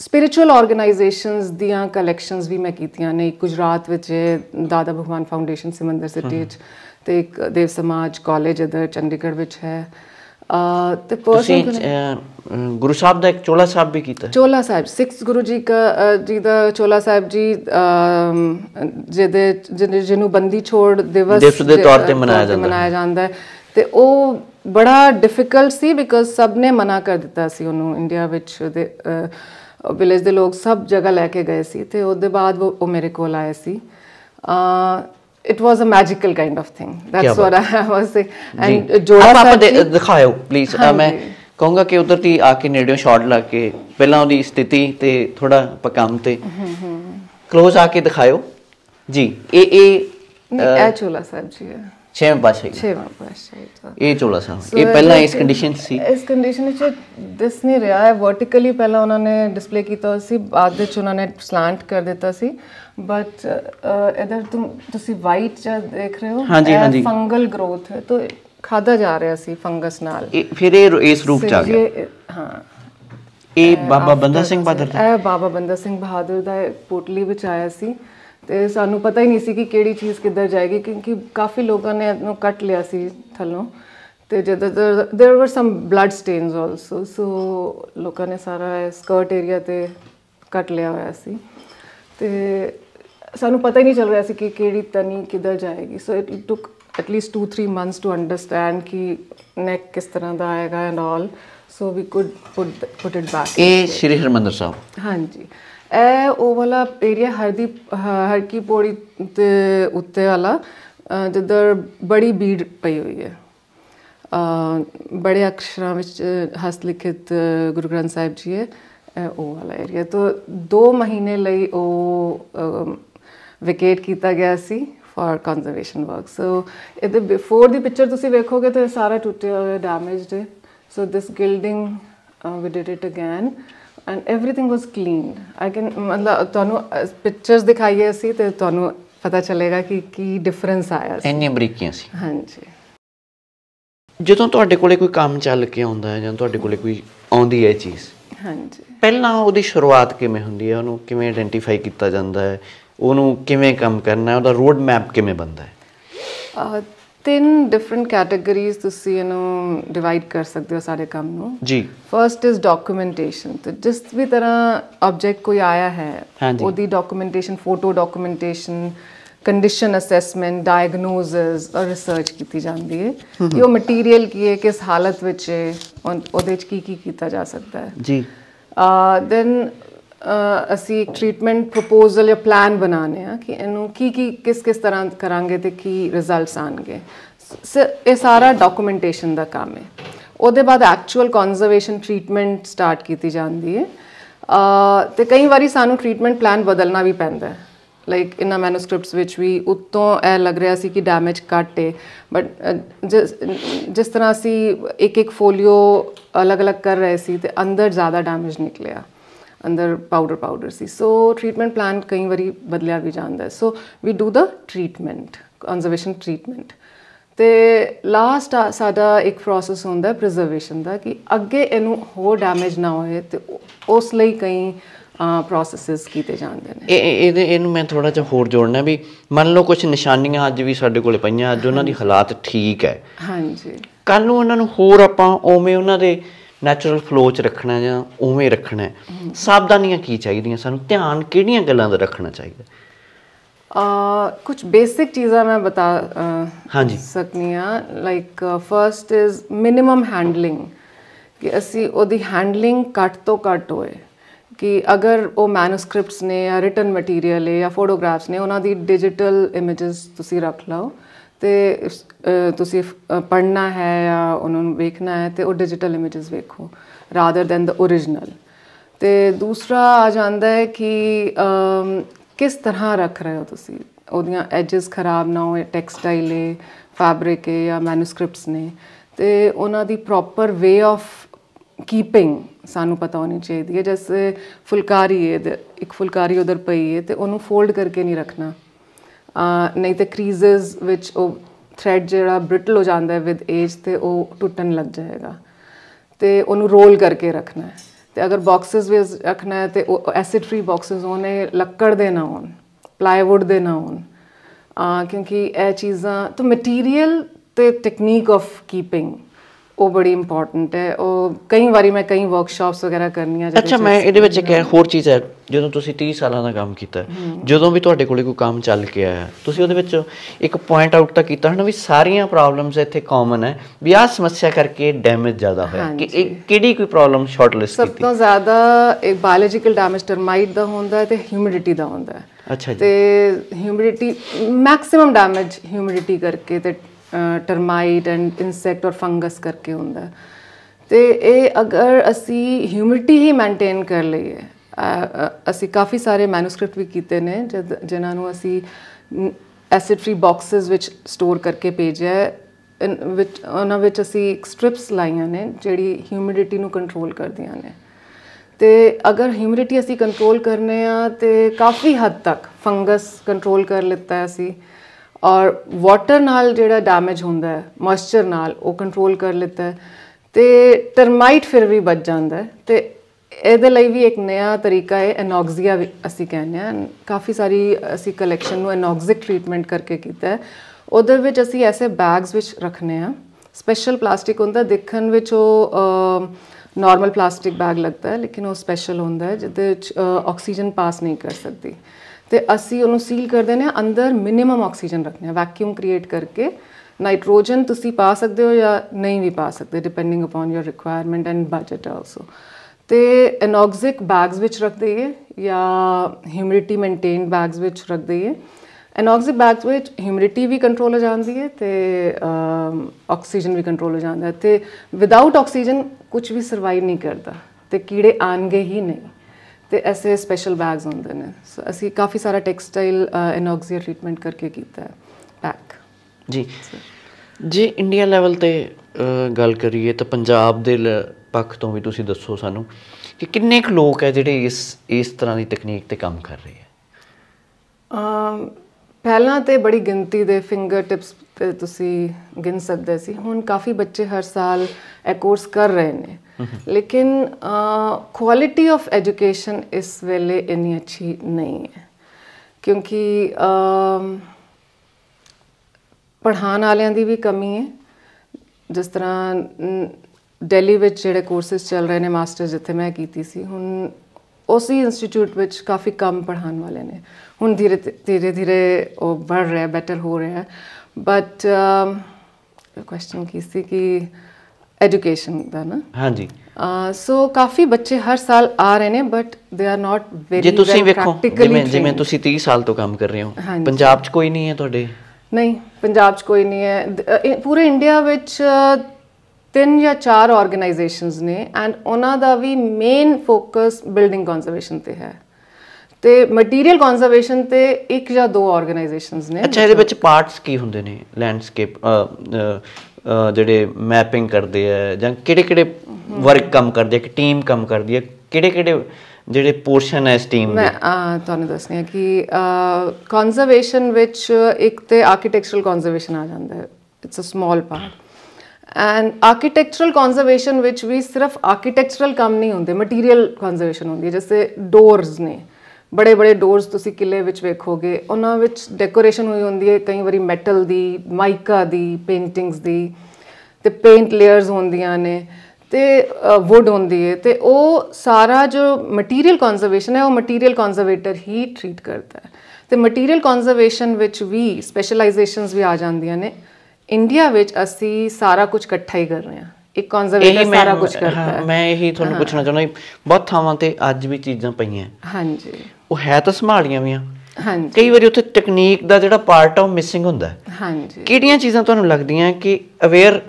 ਸਪਿਰਚੁਅਲ ਆਰਗੇਨਾਈਜੇਸ਼ਨਸ ਦੀਆਂ ਕਲੈਕਸ਼ਨਸ ਵੀ ਮੈਂ ਕੀਤੀਆਂ ਨੇ ਗੁਜਰਾਤ ਵਿੱਚ ਦਾਦਾ ਭਗਵਾਨ ਫਾਊਂਡੇਸ਼ਨ ਸਿਮੰਦਰ ਸਿਟੀ ਵਿੱਚ ਤੇ ਇੱਕ ਦੇਵ ਸਮਾਜ ਕਾਲਜ ਅਦਰ ਚੰਡੀਗੜ੍ਹ ਵਿੱਚ ਹੈ ਤੇ ਪਰਸਨ
ਗੁਰੂ ਸਾਹਿਬ ਦਾ ਇੱਕ ਚੋਲਾ ਸਾਹਿਬ ਵੀ ਕੀਤਾ
ਚੋਲਾ ਸਾਹਿਬ ਸਿਕਸ ਗੁਰੂ ਜੀ ਦਾ ਜੀ ਦਾ ਚੋਲਾ ਸਾਹਿਬ ਜੀ ਜਿਹਦੇ ਜਿਹਨੂੰ ਬੰਦੀ ਛੋੜ ਦਿਵਸ ਦਿਵਸ ਦੇ ਤੌਰ ਤੇ ਮਨਾਇਆ ਜਾਂਦਾ ਹੈ ਤੇ ਉਹ ਬੜਾ ਡਿਫਿਕਲਟ ਸੀ ਬਿਕਾਜ਼ ਸਭ ਨੇ ਮਨਾ ਕਰ ਦਿੱਤਾ ਸੀ ਉਹਨੂੰ ਇੰਡੀਆ ਵਿੱਚ ਦੇ ਵਿਲੇਜ ਦੇ ਲੋਕ ਸਭ ਜਗ੍ਹਾ ਲੈ ਕੇ ਗਏ ਸੀ ਤੇ ਉਹਦੇ ਬਾਅਦ ਉਹ ਮੇਰੇ ਕੋਲ ਆਏ ਸੀ ਆ it was a magical kind of thing that's yeah, what i was saying and ਜੋੜਾ ਸਾਹਿਬ ਦੇ
ਦਿਖਾਇਓ ਪਲੀਜ਼ ਮੈਂ ਕਹੂੰਗਾ ਕਿ ਉਧਰ ਦੀ ਆ ਕੇ ਨੇੜਿਓਂ ਸ਼ਾਟ ਲਾ ਕੇ ਪਹਿਲਾਂ ਉਹਦੀ ਸਥਿਤੀ ਤੇ ਥੋੜਾ ਪਕਾਮ ਤੇ ਕਲੋਜ਼ ਆ ਕੇ ਦਿਖਾਇਓ ਜੀ ਇਹ ਇਹ ਇਹ
ਚੋਲਾ ਸਾਹਿਬ ਜੀ ਹੈ
ਛੇਵਾਂ ਪਾਸ਼ਾ ਜੀ ਛੇਵਾਂ ਪਾਸ਼ਾ ਜੀ ਇਹ ਚੋਲਾ ਸਾਹਿਬ ਇਹ ਪਹਿਲਾਂ ਇਸ ਕੰਡੀਸ਼ਨ ਸੀ
ਇਸ ਕੰਡੀਸ਼ਨ ਵਿੱਚ ਦਿਸ ਨਹੀਂ ਰਿਹਾ ਹੈ ਵਰਟੀਕਲੀ ਪਹਿਲਾਂ ਉਹਨਾਂ ਨੇ ਡਿਸਪਲੇ ਕੀਤਾ ਸੀ ਬਾਅਦ ਵਿੱਚ ਉਹਨਾਂ ਨੇ ਸਲਾਂਟ ਕਰ ਦਿੱਤਾ ਸੀ ਬਟ uh, ਇਧਰ ਤੁਮ ਤੁਸੀਂ ਵਾਈਟ ਜਾਂ ਦੇਖ ਰਹੇ ਹੋ ਹਾਂਜੀ ਹਾਂਜੀ ਫੰਗਲ ਗਰੋਥ ਹੈ ਤਾਂ ਖਾਦਾ ਜਾ ਰਿਹਾ ਸੀ ਫੰਗਸ ਨਾਲ ਫਿਰ ਇਹ ਇਸ ਰੂਪ ਚ ਆ ਗਿਆ ਹਾਂ
ਇਹ ਬਾਬਾ ਬੰਦਾ ਸਿੰਘ ਬਹਾਦਰ ਦਾ
ਇਹ ਬਾਬਾ ਬੰਦਾ ਸਿੰਘ ਬਹਾਦਰ ਦਾ ਪੋਟਲੀ ਵਿੱਚ ਆਇਆ ਸੀ ਤੇ ਸਾਨੂੰ ਪਤਾ ਹੀ ਨਹੀਂ ਸੀ ਕਿ ਕਿਹੜੀ ਚੀਜ਼ ਕਿੱਧਰ ਜਾਏਗੀ ਕਿਉਂਕਿ ਕਾਫੀ ਲੋਕਾਂ ਨੇ ਇਹਨੂੰ ਕੱਟ ਲਿਆ ਸੀ ਥੱਲੋਂ ਤੇ ਜਦੋਂ there were some blood stains also so ਲੋਕਾਂ ਨੇ ਸਾਰਾ ਸਕਰਟ ਏਰੀਆ ਤੇ ਕੱਟ ਲਿਆ ਹੋਇਆ ਸੀ ਤੇ ਸਾਨੂੰ ਪਤਾ ਹੀ ਨਹੀਂ ਚੱਲ ਰਿਹਾ ਸੀ ਕਿ ਕਿਹੜੀ ਤਨੀ ਕਿੱਧਰ ਜਾਏਗੀ so it took at least 2 3 months to understand ਕਿ ਨੈਕ ਕਿਸ ਤਰ੍ਹਾਂ ਦਾ ਆਏਗਾ and all so we could put put it back ਇਹ ਸ਼੍ਰੀ
ਹਰਮੰਦਰ ਸਾਹਿਬ
ਹਾਂਜੀ ਇਹ ਉਹ ਵਾਲਾ ਏਰੀਆ ਹਰਦੀ ਹਰ ਕੀ ਪੌੜੀ ਤੇ ਉੱਤੇ ਵਾਲਾ ਜਿੱਧਰ ਬੜੀ ਭੀੜ ਪਈ ਹੋਈ ਹੈ ਬੜੇ ਅਕਸ਼ਰਾਂ ਵਿੱਚ ਹਸ ਲਿਖਿਤ ਗੁਰੂ ਗ੍ਰੰਥ ਸਾਹਿਬ ਜੀ ਹੈ ਉਹ ਵਾਲਾ ਏਰੀਆ ਤੋਂ 2 ਮਹੀਨੇ ਲਈ ਉਹ ਵਿਕੇਟ ਕੀਤਾ ਗਿਆ ਸੀ ਫॉर ਕਨਜ਼ਰਵੇਸ਼ਨ ਵਰਕ ਸੋ ਇਹਦੇ ਬਿਫੋਰ ਦੀ ਪਿਕਚਰ ਤੁਸੀਂ ਵੇਖੋਗੇ ਤਾਂ ਸਾਰਾ ਟੁੱਟਿਆ ਹੋਇਆ ਡੈਮੇਜਡ ਹੈ so this gilding we did it again and everything was clean I can ਮਤਲਬ ਤੁਹਾਨੂੰ ਪਿਕਚਰਸ ਦਿਖਾਈਏ ਅਸੀਂ ਤੇ ਤੁਹਾਨੂੰ ਪਤਾ ਚੱਲੇਗਾ ਕਿ ਕੀ ਡਿਫਰੈਂਸ
ਆਇਆ ਸੀ ਇੰਨੀ ਅਮਰੀਕੀਆਂ ਸੀ ਹਾਂਜੀ ਜਦੋਂ ਤੁਹਾਡੇ ਕੋਲੇ ਕੋਈ ਕੰਮ ਚੱਲ ਕੇ ਆਉਂਦਾ ਹੈ ਜਾਂ ਤੁਹਾਡੇ ਕੋਲੇ ਕੋਈ ਆਉਂਦੀ ਹੈ ਚੀਜ਼ ਹਾਂਜੀ ਪਹਿਲਾਂ ਉਹਦੀ ਸ਼ੁਰੂਆਤ ਕਿਵੇਂ ਹੁੰਦੀ ਹੈ ਉਹਨੂੰ ਕਿਵੇਂ ਆਇਡੈਂਟੀਫਾਈ ਕੀਤਾ ਜਾਂਦਾ ਹੈ ਉਹਨੂੰ ਕਿਵੇਂ ਕੰਮ ਕਰਨਾ ਉਹਦਾ ਰੋਡ ਮੈਪ ਕਿਵੇਂ ਬਣਦਾ
ਹੈ ਤਿੰਨ ਡਿਫਰੈਂਟ ਕੈਟਾਗਰੀਜ਼ ਤੁਸੀਂ ਇਹਨੂੰ ਡਿਵਾਈਡ ਕਰ ਸਕਦੇ ਹੋ ਸਾਰੇ ਕੰਮ ਨੂੰ ਜੀ ਫਰਸਟ ਇਜ਼ ਡਾਕੂਮੈਂਟੇਸ਼ਨ ਤੇ ਜਿਸ ਵੀ ਤਰ੍ਹਾਂ ਆਬਜੈਕਟ ਕੋਈ ਆਇਆ ਹੈ ਉਹਦੀ documentation photo documentation condition assessment diagnosis ਔਰ ਰਿਸਰਚ ਕੀਤੀ ਜਾਂਦੀ ਹੈ ਕਿ ਉਹ ਮਟੀਰੀਅਲ ਕੀ ਹੈ ਕਿਸ ਹਾਲਤ ਵਿੱਚ ਹੈ ਉਹਦੇ ਵਿੱਚ ਕੀ ਕੀ ਕੀਤਾ ਜਾ ਸਕਦਾ ਹੈ ਜੀ ਦੈਨ ਅਸੀਂ ਇੱਕ ਟ੍ਰੀਟਮੈਂਟ ਪ੍ਰੋਪੋਜ਼ਲ ਜਾਂ ਪਲਾਨ ਬਣਾਣੇ ਆ ਕਿ ਇਹਨੂੰ ਕੀ ਕੀ ਕਿਸ ਕਿਸ ਤਰ੍ਹਾਂ ਕਰਾਂਗੇ ਤੇ ਕੀ ਰਿਜ਼ਲਟਸ ਆਣਗੇ ਇਹ ਸਾਰਾ ਡਾਕੂਮੈਂਟੇਸ਼ਨ ਦਾ ਕੰਮ ਹੈ ਉਹਦੇ ਬਾਅਦ ਐਕਚੁਅਲ ਕਨਜ਼ਰਵੇਸ਼ਨ ਟ੍ਰੀਟਮੈਂਟ ਸਟਾਰਟ ਕੀਤੀ ਜਾਂਦੀ ਹੈ ਤੇ ਕਈ ਵਾਰੀ ਸਾਨੂੰ ਟ੍ਰੀਟਮੈਂਟ ਪਲਾਨ ਬਦਲਣਾ ਵੀ ਪੈਂਦਾ ਹੈ ਲਾਈਕ ਇਨਾ ਮੈਨੂਸਕ੍ਰਿਪਟਸ ਵਿੱਚ ਵੀ ਉਤੋਂ ਇਹ ਲੱਗ ਰਿਹਾ ਸੀ ਕਿ ਡੈਮੇਜ ਕੱਟ ਹੈ ਬਟ ਜਿਸ ਤਰ੍ਹਾਂ ਅਸੀਂ ਇੱਕ ਇੱਕ ਫੋਲੀਓ ਅਲੱਗ-ਅਲੱਗ ਕਰ ਰਹੇ ਸੀ ਤੇ ਅੰਦਰ ਜ਼ਿਆਦਾ ਡੈਮੇਜ ਨਿਕਲਿਆ ਅੰਦਰ ਪਾਊਡਰ ਪਾਊਡਰ ਸੀ ਸੋ ਟ੍ਰੀਟਮੈਂਟ ਪਲਾਨ ਕਈ ਵਾਰੀ ਬਦਲਿਆ ਵੀ ਜਾਂਦਾ so we do the treatment conservation treatment ਤੇ ਲਾਸਟ ਸਾਡਾ ਇੱਕ ਪ੍ਰੋਸੈਸ ਹੁੰਦਾ ਹੈ ਪ੍ਰੀਜ਼ਰਵੇਸ਼ਨ ਦਾ ਕਿ ਅੱਗੇ ਇਹਨੂੰ ਹੋਰ ਡੈਮੇਜ ਨਾ ਹੋਏ ਤੇ ਉਸ ਲਈ ਕਈ ਪ੍ਰੋਸੈਸਸ ਕੀਤੇ ਜਾਂਦੇ
ਨੇ ਇਹ ਇਹਦੇ ਇਹਨੂੰ ਮੈਂ ਥੋੜਾ ਜਿਹਾ ਹੋਰ ਜੋੜਨਾ ਵੀ ਮੰਨ ਲਓ ਕੁਝ ਨਿਸ਼ਾਨੀਆਂ ਅੱਜ ਵੀ ਸਾਡੇ ਕੋਲੇ ਪਈਆਂ ਅੱਜ ਉਹਨਾਂ ਦੀ ਹਾਲਾਤ ਠੀਕ ਹੈ ਹਾਂਜੀ ਕੱਲ ਨੂੰ ਉਹਨਾਂ ਨੂੰ ਹੋਰ ਆਪਾਂ ਓਵੇਂ ਉਹਨਾਂ ਦੇ ਨੈਚੁਰਲ ਫਲੋ 'ਚ ਰੱਖਣਾ ਜਾਂ ਉਵੇਂ ਰੱਖਣਾ ਸਾਵਧਾਨੀਆਂ ਕੀ ਚਾਹੀਦੀਆਂ ਸਾਨੂੰ ਧਿਆਨ ਕਿਹੜੀਆਂ ਗੱਲਾਂ ਦਾ ਰੱਖਣਾ ਚਾਹੀਦਾ
ਕੁਝ ਬੇਸਿਕ ਚੀਜ਼ਾਂ ਮੈਂ ਬਤਾ ਹਾਂਜੀ ਸਕਨੀਆ like first is minimum handling ਕਿ ਅਸੀਂ ਉਹਦੀ ਹੈਂਡਲਿੰਗ ਘੱਟ ਤੋਂ ਘੱਟ ਹੋਏ ਕਿ ਅਗਰ ਉਹ ਮੈਨੂਸਕ੍ਰਿਪਟਸ ਨੇ ਜਾਂ ਰਿਟਨ ਮਟੀਰੀਅਲ ਹੈ ਜਾਂ ਫੋਟੋਗ੍ਰਾਫਸ ਨੇ ਉਹਨਾਂ ਦੀ ਡਿਜੀਟਲ ਇਮੇਜਸ ਤੁਸੀਂ ਰੱਖ ਲਓ ਤੇ ਤੁਸੀਂ ਪੜਨਾ ਹੈ ਜਾਂ ਉਹਨਾਂ ਨੂੰ ਵੇਖਣਾ ਹੈ ਤੇ ਉਹ ਡਿਜੀਟਲ ਇਮੇजेस ਵੇਖੋ ਰਾਦਰ ਦੈਨ ਦ origignal ਤੇ ਦੂਸਰਾ ਆ ਜਾਂਦਾ ਹੈ ਕਿ ਕਿਸ ਤਰ੍ਹਾਂ ਰੱਖ ਰਹੇ ਹੋ ਤੁਸੀਂ ਉਹਦੀਆਂ ਐਜਸ ਖਰਾਬ ਨਾ ਹੋਏ ਟੈਕਸਟਾਈਲ ਹੈ ਫੈਬਰਿਕ ਹੈ ਜਾਂ ਮੈਨੂਸਕ੍ਰਿਪਟਸ ਨੇ ਤੇ ਉਹਨਾਂ ਦੀ ਪ੍ਰੋਪਰ ਵੇ ਆਫ ਕੀਪਿੰਗ ਸਾਨੂੰ ਪਤਾ ਹੋਣੀ ਚਾਹੀਦੀ ਹੈ ਜਿਵੇਂ ਫੁਲਕਾਰੀ ਹੈ ਇੱਕ ਫੁਲਕਾਰੀ ਉਧਰ ਪਈ ਹੈ ਤੇ ਉਹਨੂੰ ਫੋਲਡ ਕਰਕੇ ਨਹੀਂ ਰੱਖਣਾ ਨਹੀਂ ਤੇ ਕ੍ਰੀਜ਼ਸ ਵਿੱਚ ਉਹ ਥ੍ਰੈਡ ਜਿਹੜਾ ਬ੍ਰਿਟਲ ਹੋ ਜਾਂਦਾ ਹੈ ਵਿਦ ਏਜ ਤੇ ਉਹ ਟੁੱਟਣ ਲੱਗ ਜਾਏਗਾ ਤੇ ਉਹਨੂੰ ਰੋਲ ਕਰਕੇ ਰੱਖਣਾ ਹੈ ਤੇ ਅਗਰ ਬਾਕਸਸ ਵਿੱਚ ਰੱਖਣਾ ਹੈ ਤੇ ਉਹ ਐਸਿਡ ਫ੍ਰੀ ਬਾਕਸਸ ਹੋਣੇ ਲੱਕੜ ਦੇ ਨਾ ਹੋਣ ਪਲਾਈਵੁੱਡ ਦੇ ਨਾ ਹੋਣ ਕਿਉਂਕਿ ਇਹ ਚੀਜ਼ਾਂ ਤੋਂ ਮਟੀਰੀਅਲ ਤੇ ਟੈਕਨੀਕ ਆਫ ਕੀਪਿੰਗ ਉਹ ਬੜੀ ਇੰਪੋਰਟੈਂਟ ਹੈ ਉਹ ਕਈ ਵਾਰੀ ਮੈਂ ਕਈ ਵਰਕਸ਼ਾਪਸ ਵਗੈਰਾ ਕਰਨੀਆਂ ਜਦੋਂ ਅੱਛਾ ਮੈਂ ਇਹਦੇ ਵਿੱਚ ਇੱਕ
ਹੋਰ ਚੀਜ਼ ਹੈ ਜਦੋਂ ਤੁਸੀਂ 30 ਸਾਲਾਂ ਦਾ ਕੰਮ ਕੀਤਾ ਜਦੋਂ ਵੀ ਤੁਹਾਡੇ ਕੋਲੇ ਕੋਈ ਕੰਮ ਚੱਲ ਕੇ ਆਇਆ ਤੁਸੀਂ ਉਹਦੇ ਵਿੱਚ ਇੱਕ ਪੁਆਇੰਟ ਆਊਟ ਤਾਂ ਕੀਤਾ ਹਨ ਵੀ ਸਾਰੀਆਂ ਪ੍ਰੋਬਲਮਸ ਇੱਥੇ ਕਾਮਨ ਹੈ ਵੀ ਆਹ ਸਮੱਸਿਆ ਕਰਕੇ ਡੈਮੇਜ ਜ਼ਿਆਦਾ ਹੋਇਆ ਕਿ ਇਹ ਕਿਹੜੀ ਕੋਈ ਪ੍ਰੋਬਲਮ ਸ਼ਾਰਟ ਲਿਸਟ ਕੀਤੀ
ਸਭ ਤੋਂ ਜ਼ਿਆਦਾ ਇੱਕ ਬਾਇਓਲੋਜੀਕਲ ਡੈਮੇਜ ਟਰਮਾਈਟ ਦਾ ਹੁੰਦਾ ਤੇ ਹਿਊਮਿਡਿਟੀ ਦਾ ਹੁੰਦਾ ਅੱਛਾ ਜੀ ਤੇ ਹਿਊਮਿਡਿਟੀ ਮੈਕਸਿਮਮ ਡੈਮੇਜ ਹਿਊਮਿਡਿਟੀ ਕਰਕੇ ਤੇ ਟਰਮਾਈਟ ਐਂਡ ਇਨਸੈਕਟ ਔਰ ਫੰਗਸ ਕਰਕੇ ਹੁੰਦਾ ਤੇ ਇਹ ਅਗਰ ਅਸੀਂ ਹਿਊਮਿਡਿਟੀ ਹੀ ਮੇਨਟੇਨ ਕਰ ਲਈਏ ਅਸੀਂ ਕਾਫੀ ਸਾਰੇ ਮੈਨੂਸਕ੍ਰਿਪਟ ਵੀ ਕੀਤੇ ਨੇ ਜਿਨ੍ਹਾਂ ਨੂੰ ਅਸੀਂ ਐਸਿਡ ਫ੍ਰੀ ਬਾਕਸਸ ਵਿੱਚ ਸਟੋਰ ਕਰਕੇ ਭੇਜਿਆ ਵਿੱਚ ਉਹਨਾਂ ਵਿੱਚ ਅਸੀਂ ਸਟ੍ਰਿਪਸ ਲਾਈਆਂ ਨੇ ਜਿਹੜੀ ਹਿਊਮਿਡਿਟੀ ਨੂੰ ਕੰਟਰੋਲ ਕਰਦੀਆਂ ਨੇ ਤੇ ਅਗਰ ਹਿਊਮਿਡਿਟੀ ਅਸੀਂ ਕੰਟਰੋਲ ਕਰਨੇ ਆ ਤੇ ਕਾਫੀ ਹੱਦ ਤੱਕ ਫੰਗਸ ਕੰਟਰੋਲ ਕਰ ਲਿੱਤਾ ਅਸੀਂ ਔਰ ਵਾਟਰ ਨਾਲ ਜਿਹੜਾ ਡੈਮੇਜ ਹੁੰਦਾ ਹੈ ਮੌਇਸਚਰ ਨਾਲ ਉਹ ਕੰਟਰੋਲ ਕਰ ਲਿੱਤਾ ਹੈ ਤੇ ਟਰਮਾਈਟ ਫਿਰ ਵੀ ਬਚ ਜਾਂਦਾ ਹੈ ਤੇ ਇਹਦੇ ਲਈ ਵੀ ਇੱਕ ਨਵਾਂ ਤਰੀਕਾ ਹੈ ਐਨੋਕਸੀਆ ਅਸੀਂ ਕਹਿੰਦੇ ਆ ਕਾਫੀ ਸਾਰੀ ਅਸੀਂ ਕਲੈਕਸ਼ਨ ਨੂੰ ਐਨੋਕਸਿਕ ਟ੍ਰੀਟਮੈਂਟ ਕਰਕੇ ਕੀਤਾ ਹੈ ਉਹਦੇ ਵਿੱਚ ਅਸੀਂ ਐਸੇ ਬੈਗਸ ਵਿੱਚ ਰੱਖਨੇ ਆ ਸਪੈਸ਼ਲ ਪਲਾਸਟਿਕ ਹੁੰਦਾ ਦੇਖਣ ਵਿੱਚ ਉਹ ਨਾਰਮਲ ਪਲਾਸਟਿਕ ਬੈਗ ਲੱਗਦਾ ਹੈ ਲੇਕਿਨ ਉਹ ਸਪੈਸ਼ਲ ਹੁੰਦਾ ਹੈ ਜਿਹਦੇ ਵਿੱਚ ਆਕਸੀਜਨ ਪਾਸ ਨਹੀਂ ਕਰ ਸਕਦੀ ਤੇ ਅਸੀਂ ਉਹਨੂੰ ਸੀਲ ਕਰ ਦੇਣਾ ਅੰਦਰ ਮਿਨੀਮਮ ਆਕਸੀਜਨ ਰੱਖਣਾ ਵੈਕਿਊਮ ਕ੍ਰੀਏਟ ਕਰਕੇ ਨਾਈਟ੍ਰੋਜਨ ਤੁਸੀਂ ਪਾ ਸਕਦੇ ਹੋ ਜਾਂ ਨਹੀਂ ਵੀ ਪਾ ਸਕਦੇ depending upon your requirement and budget also ਤੇ ਐਨੋਕਸਿਕ ਬੈਗਸ ਵਿੱਚ ਰੱਖ ਦਈਏ ਜਾਂ ਹਿਊਮਿਡਿਟੀ ਮੇਨਟੇਨਡ ਬੈਗਸ ਵਿੱਚ ਰੱਖ ਦਈਏ ਐਨੋਕਸਿਕ ਬੈਗਸ ਵਿੱਚ ਹਿਊਮਿਡਿਟੀ ਵੀ ਕੰਟਰੋਲ ਹੋ ਜਾਂਦੀ ਹੈ ਤੇ ਆਕਸੀਜਨ ਵੀ ਕੰਟਰੋਲ ਹੋ ਜਾਂਦਾ ਤੇ ਵਿਦਆਊਟ ਆਕਸੀਜਨ ਕੁਝ ਵੀ ਸਰਵਾਈਵ ਨਹੀਂ ਕਰਦਾ ਤੇ ਕੀੜੇ ਆਣਗੇ ਹੀ ਨਹੀਂ ਤੇ ਐਸੇ ਸਪੈਸ਼ਲ ਬੈਗਸ ਹੁੰਦੇ ਨੇ ਸੋ ਅਸੀਂ ਕਾਫੀ ਸਾਰਾ ਟੈਕਸਟਾਈਲ ਐਨੋਕਸੀਆ ਟ੍ਰੀਟਮੈਂਟ ਕਰਕੇ ਕੀਤਾ ਹੈ ਪੈਕ
ਜੀ ਜੇ ਇੰਡੀਆ ਲੈਵਲ ਤੇ ਗੱਲ ਕਰੀਏ ਤਾਂ ਪੰਜਾਬ ਦੇ ਪੱਖ ਤੋਂ ਵੀ ਤੁਸੀਂ ਦੱਸੋ ਸਾਨੂੰ ਕਿ ਕਿੰਨੇ ਕੁ ਲੋਕ ਹੈ ਜਿਹੜੇ ਇਸ ਇਸ ਤਰ੍ਹਾਂ ਦੀ ਤਕਨੀਕ ਤੇ ਕੰਮ ਕਰ ਰਹੇ ਹੈ
ਪਹਿਲਾਂ ਤੇ ਬੜੀ ਗਿਣਤੀ ਦੇ ਫਿੰਗਰ ਟਿਪਸ ਤੇ ਤੁਸੀਂ ਗਿਣ ਸਕਦੇ ਸੀ ਹੁਣ ਕਾਫੀ ਬੱਚੇ ਹਰ ਸਾਲ ਇਹ ਕੋਰਸ ਕਰ ਰਹੇ ਨੇ ਲੇਕਿਨ ਕੁਆਲਿਟੀ ਆਫ ਐਜੂਕੇਸ਼ਨ ਇਸ ਵੇਲੇ ਇੰਨੀ ਅੱਛੀ ਨਹੀਂ ਹੈ ਕਿਉਂਕਿ ਪੜ੍ਹਾਉਣ ਵਾਲਿਆਂ ਦੀ ਵੀ ਕਮੀ ਹੈ ਜਿਸ ਤਰ੍ਹਾਂ ਦਿੱਲੀ ਵਿੱਚ ਜਿਹੜੇ ਕੋਰਸਸ ਚੱਲ ਰਹੇ ਨੇ ਮਾਸਟਰਸ ਜਿੱਥੇ ਮੈਂ ਕੀਤੀ ਸੀ ਹੁਣ ਉਸੇ ਇੰਸਟੀਚਿਊਟ ਵਿੱਚ ਕਾਫੀ ਕਮ ਪੜ੍ਹਾਉਣ ਵਾਲੇ ਨੇ ਹੁਣ ਧੀਰੇ ਧੀਰੇ ਧੀਰੇ ਉਹ ਵੱਧ ਰਿਹਾ ਬੈਟਰ ਹੋ ਰਿਹਾ ਬਟ ਕੁਐਸਚਨ ਕੀ ਸੀ ਕਿ ਐਜੂਕੇਸ਼ਨ ਦਾ ਨਾ ਹਾਂਜੀ ਸੋ ਕਾਫੀ ਬੱਚੇ ਹਰ ਸਾਲ ਆ ਰਹੇ ਨੇ but they are not very ਜੇ ਤੁਸੀਂ ਵੇਖੋ ਜਿਵੇਂ ਜਿਵੇਂ ਤੁਸੀਂ
30 ਸਾਲ ਤੋਂ ਕੰਮ ਕਰ ਰਹੇ ਹੋ ਪੰਜਾਬ 'ਚ ਕੋਈ ਨਹੀਂ ਹੈ ਤੁਹਾਡੇ
ਨਹੀਂ ਪੰਜਾਬ 'ਚ ਕੋਈ ਨਹੀਂ ਹੈ ਪੂਰੇ ਇੰਡੀਆ ਵਿੱਚ ਤਿੰਨ ਜਾਂ ਚਾਰ ਆਰਗੇਨਾਈਜੇਸ਼ਨਸ ਨੇ ਐਂਡ ਉਹਨਾਂ ਦਾ ਵੀ ਮੇਨ ਫੋਕਸ ਬਿਲਡਿੰਗ ਕਨਜ਼ਰਵੇਸ਼ਨ ਤੇ ਹੈ ਤੇ ਮਟੀਰੀਅਲ ਕਨਜ਼ਰਵੇਸ਼ਨ ਤੇ ਇੱਕ ਜਾਂ ਦੋ ਆਰਗੇਨਾਈਜੇਸ਼ਨਸ ਨੇ ਅੱਛਾ ਇਹਦੇ ਵਿੱਚ
ਪਾਰਟਸ ਕੀ ਹੁੰਦੇ ਨੇ ਲੈਂਡਸਕੇਪ ਜਿਹੜੇ ਮੈਪਿੰਗ ਕਰਦੇ ਆ ਜਾਂ ਕਿਹੜੇ ਕਿਹੜੇ ਵਰਕ ਕੰਮ ਕਰਦੇ ਆ ਕਿ ਟੀਮ ਕੰਮ ਕਰਦੀ ਹੈ ਕਿਹੜੇ ਕਿਹੜੇ ਜਿਹੜੇ ਪੋਰਸ਼ਨ ਹੈ ਇਸ ਟੀਮ ਦੇ ਮੈਂ
ਤੁਹਾਨੂੰ ਦੱਸਣੀ ਹੈ ਕਿ ਕਨਜ਼ਰਵੇਸ਼ਨ ਵਿੱਚ ਇੱਕ ਤੇ ਆਰਕੀਟੈਕਚਰਲ ਕਨਜ਼ਰਵੇਸ਼ਨ ਆ ਜਾਂਦਾ ਹੈ it's a small part and architectural conservation ਵਿੱਚ ਵੀ ਸਿਰਫ ਆਰਕੀਟੈਕਚਰਲ ਕੰਮ ਨਹੀਂ ਹੁੰਦੇ ਮਟੀਰੀਅਲ ਕਨਜ਼ਰਵੇਸ਼ਨ ਹੁੰਦੀ ਹੈ ਜਿਵੇਂ ਡੋਰਸ ਨੇ ਬੜੇ ਬੜੇ ਡੋਰਸ ਤੁਸੀਂ ਕਿਲੇ ਵਿੱਚ ਵੇਖੋਗੇ ਉਹਨਾਂ ਵਿੱਚ ਡੈਕੋਰੇਸ਼ਨ ਹੋਈ ਹੁੰਦੀ ਹੈ ਕਈ ਵਾਰੀ ਮੈਟਲ ਦੀ ਮਾਈਕਾ ਦੀ ਪੇਂਟਿੰਗਸ ਦੀ ਤੇ ਪੇਂਟ ਲੇਅਰਸ ਹੁੰਦੀਆਂ ਨੇ ਤੇ ਵੁੱਡ ਹੁੰਦੀ ਹੈ ਤੇ ਉਹ ਸਾਰਾ ਜੋ ਮਟੀਰੀਅਲ ਕਨਜ਼ਰਵੇਸ਼ਨ ਹੈ ਉਹ ਮਟੀਰੀਅਲ ਕਨਜ਼ਰਵੇਟਰ ਹੀ ਟ੍ਰੀਟ ਕਰਦਾ ਹੈ ਤੇ ਮਟੀਰੀਅਲ ਕਨਜ਼ਰਵੇਸ਼ਨ ਵਿੱਚ ਵੀ ਸਪੈਸ਼ਲਾਈਜੇਸ਼ਨਸ ਵੀ ਆ ਜਾਂਦੀਆਂ ਨੇ ਇੰਡੀਆ ਵਿੱਚ ਅਸੀਂ ਸਾਰਾ ਕੁਝ ਇਕੱਠਾ ਹੀ ਕਰ ਰਹੇ ਹਾਂ ਇੱਕ ਕਨਜ਼ਰਵੇਟਰ ਸਾਰਾ ਕੁਝ ਕਰਦਾ ਹੈ ਮੈਂ
ਇਹੀ ਤੁਹਾਨੂੰ ਪੁੱਛਣਾ ਚਾਹੁੰਦਾ ਬਹੁਤ ਥਾਵਾਂ ਤੇ ਅੱਜ ਵੀ ਚੀਜ਼ਾਂ ਪਈਆਂ ਹਾਂਜੀ ਉਹ ਹੈ ਤਾਂ ਸੰਭਾਲੀਆਂ ਵੀ ਆ ਹਾਂਜੀ ਕਈ ਵਾਰੀ ਉੱਥੇ ਟੈਕਨੀਕ ਦਾ ਜਿਹੜਾ ਪਾਰਟ ਆ ਉਹ ਮਿਸਿੰਗ ਹੁੰਦਾ ਹਾਂਜੀ ਕਿਹੜੀਆਂ ਚੀਜ਼ਾਂ ਤੁਹਾਨੂੰ ਲੱਗਦੀਆਂ ਕਿ ਅਵੇਅਰ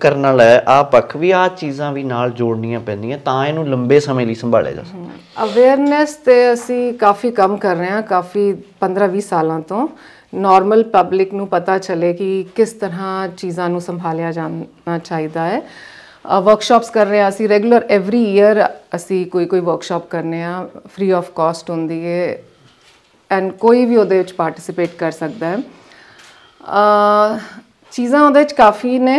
ਕਰਨ ਵਾਲਾ ਆ ਪੱਖ ਵੀ ਆ ਚੀਜ਼ਾਂ ਵੀ ਨਾਲ ਜੋੜਨੀਆਂ ਪੈਂਦੀਆਂ ਤਾਂ ਇਹਨੂੰ ਲੰਬੇ ਸਮੇਂ ਲਈ ਸੰਭਾਲਿਆ ਜਾ ਸਕਦਾ
ਅਵੇਅਰਨੈਸ ਤੇ ਅਸੀਂ ਕਾਫੀ ਕੰਮ ਕਰ ਰਹੇ ਹਾਂ ਕਾਫੀ 15-20 ਸਾਲਾਂ ਤੋਂ ਨਾਰਮਲ ਪਬਲਿਕ ਨੂੰ ਪਤਾ ਚੱਲੇ ਕਿ ਕਿਸ ਤਰ੍ਹਾਂ ਚੀਜ਼ਾਂ ਨੂੰ ਸੰਭਾਲਿਆ ਜਾਣਾ ਚਾਹੀਦਾ ਹੈ ਵਰਕਸ਼ਾਪਸ ਕਰ ਰਹੇ ਆ ਅਸੀਂ ਰੈਗੂਲਰ ਐਵਰੀ ਈਅਰ ਅਸੀਂ ਕੋਈ ਕੋਈ ਵਰਕਸ਼ਾਪ ਕਰਨੇ ਆ ਫ੍ਰੀ ਆਫ ਕਾਸਟ ਹੁੰਦੀ ਏ ਐਂਡ ਕੋਈ ਵੀ ਉਹਦੇ ਵਿੱਚ ਪਾਰਟਿਸਿਪੇਟ ਕਰ ਸਕਦਾ ਹੈ ਚੀਜ਼ਾਂ ਉਹਦੇ ਵਿੱਚ ਕਾਫੀ ਨੇ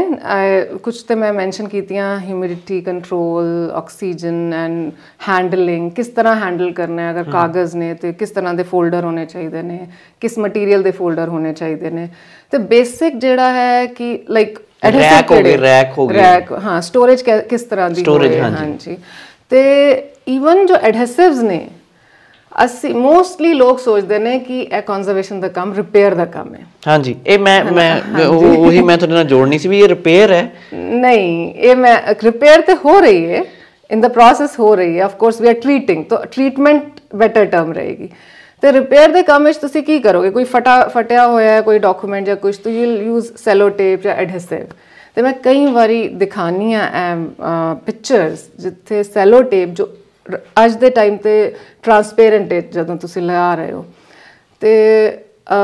ਕੁਝ ਤੇ ਮੈਂ ਮੈਂਸ਼ਨ ਕੀਤੀਆਂ humidity control oxygen and handling ਕਿਸ ਤਰ੍ਹਾਂ ਹੈਂਡਲ ਕਰਨਾ ਹੈ ਅਗਰ ਕਾਗਜ਼ ਨੇ ਤੇ ਕਿਸ ਤਰ੍ਹਾਂ ਦੇ ਫੋਲਡਰ ਹੋਣੇ ਚਾਹੀਦੇ ਨੇ ਕਿਸ ਮਟੀਰੀਅਲ ਦੇ ਫੋਲਡਰ ਹੋਣੇ ਚਾਹੀਦੇ ਨੇ ਤੇ ਬੇਸਿਕ ਜਿਹੜਾ ਹੈ ਕਿ ਲਾਈਕ ਰੈਕ ਹੋ ਗਈ ਰੈਕ ਹੋ ਗਈ ਰੈਕ ਹਾਂ ਸਟੋਰੇਜ ਕਿਸ ਤਰ੍ਹਾਂ ਦੀ ਸਟੋਰੇਜ ਹਾਂਜੀ ਤੇ ਈਵਨ ਜੋ ਐਡਹੈਸਿਵਸ ਨੇ ਅਸੀਂ ਮੋਸਟਲੀ ਲੋਕ ਸੋਚਦੇ ਨੇ ਕਿ ਇਹ ਕਨਜ਼ਰਵੇਸ਼ਨ ਦਾ ਕੰਮ ਰਿਪੇਅਰ ਦਾ ਕੰਮ ਹੈ
ਹਾਂਜੀ ਇਹ ਮੈਂ ਮੈਂ ਉਹੀ ਮੈਂ ਤੁਹਾਡੇ ਨਾਲ ਜੋੜਨੀ ਸੀ ਵੀ ਇਹ ਰਿਪੇਅਰ ਹੈ
ਨਹੀਂ ਇਹ ਮੈਂ ਰਿਪੇਅਰ ਤੇ ਹੋ ਰਹੀ ਹੈ ਇਨ ਦਾ ਪ੍ਰੋਸੈਸ ਹੋ ਰਹੀ ਹੈ of course we are treating ਤਾਂ ਟ੍ਰੀਟਮੈਂਟ ਬੈਟਰ ਟਰਮ ਰਹੇਗੀ ਤੇ ਰਿਪੇਅਰ ਦੇ ਕੰਮ ਵਿੱਚ ਤੁਸੀਂ ਕੀ ਕਰੋਗੇ ਕੋਈ ਫਟਾ ਫਟਿਆ ਹੋਇਆ ਕੋਈ ਡਾਕੂਮੈਂਟ ਜਾਂ ਕੁਝ ਤੁਸੀਂ ਯੂਜ਼ ਸੈਲੋ ਟੇਪ ਜਾਂ ਐਡਹੈਸਿਵ ਤੇ ਮੈਂ ਕਈ ਵਾਰੀ ਦਿਖਾਨੀ ਆ ਪਿਕਚਰਸ ਜਿੱਥੇ ਸੈਲੋ ਟੇਪ ਜੋ ਅੱਜ ਦੇ ਟਾਈਮ ਤੇ ਟਰਾਂਸਪੇਰੈਂਟ ਹੈ ਜਦੋਂ ਤੁਸੀਂ ਲਿਆ ਰਹੇ ਹੋ ਤੇ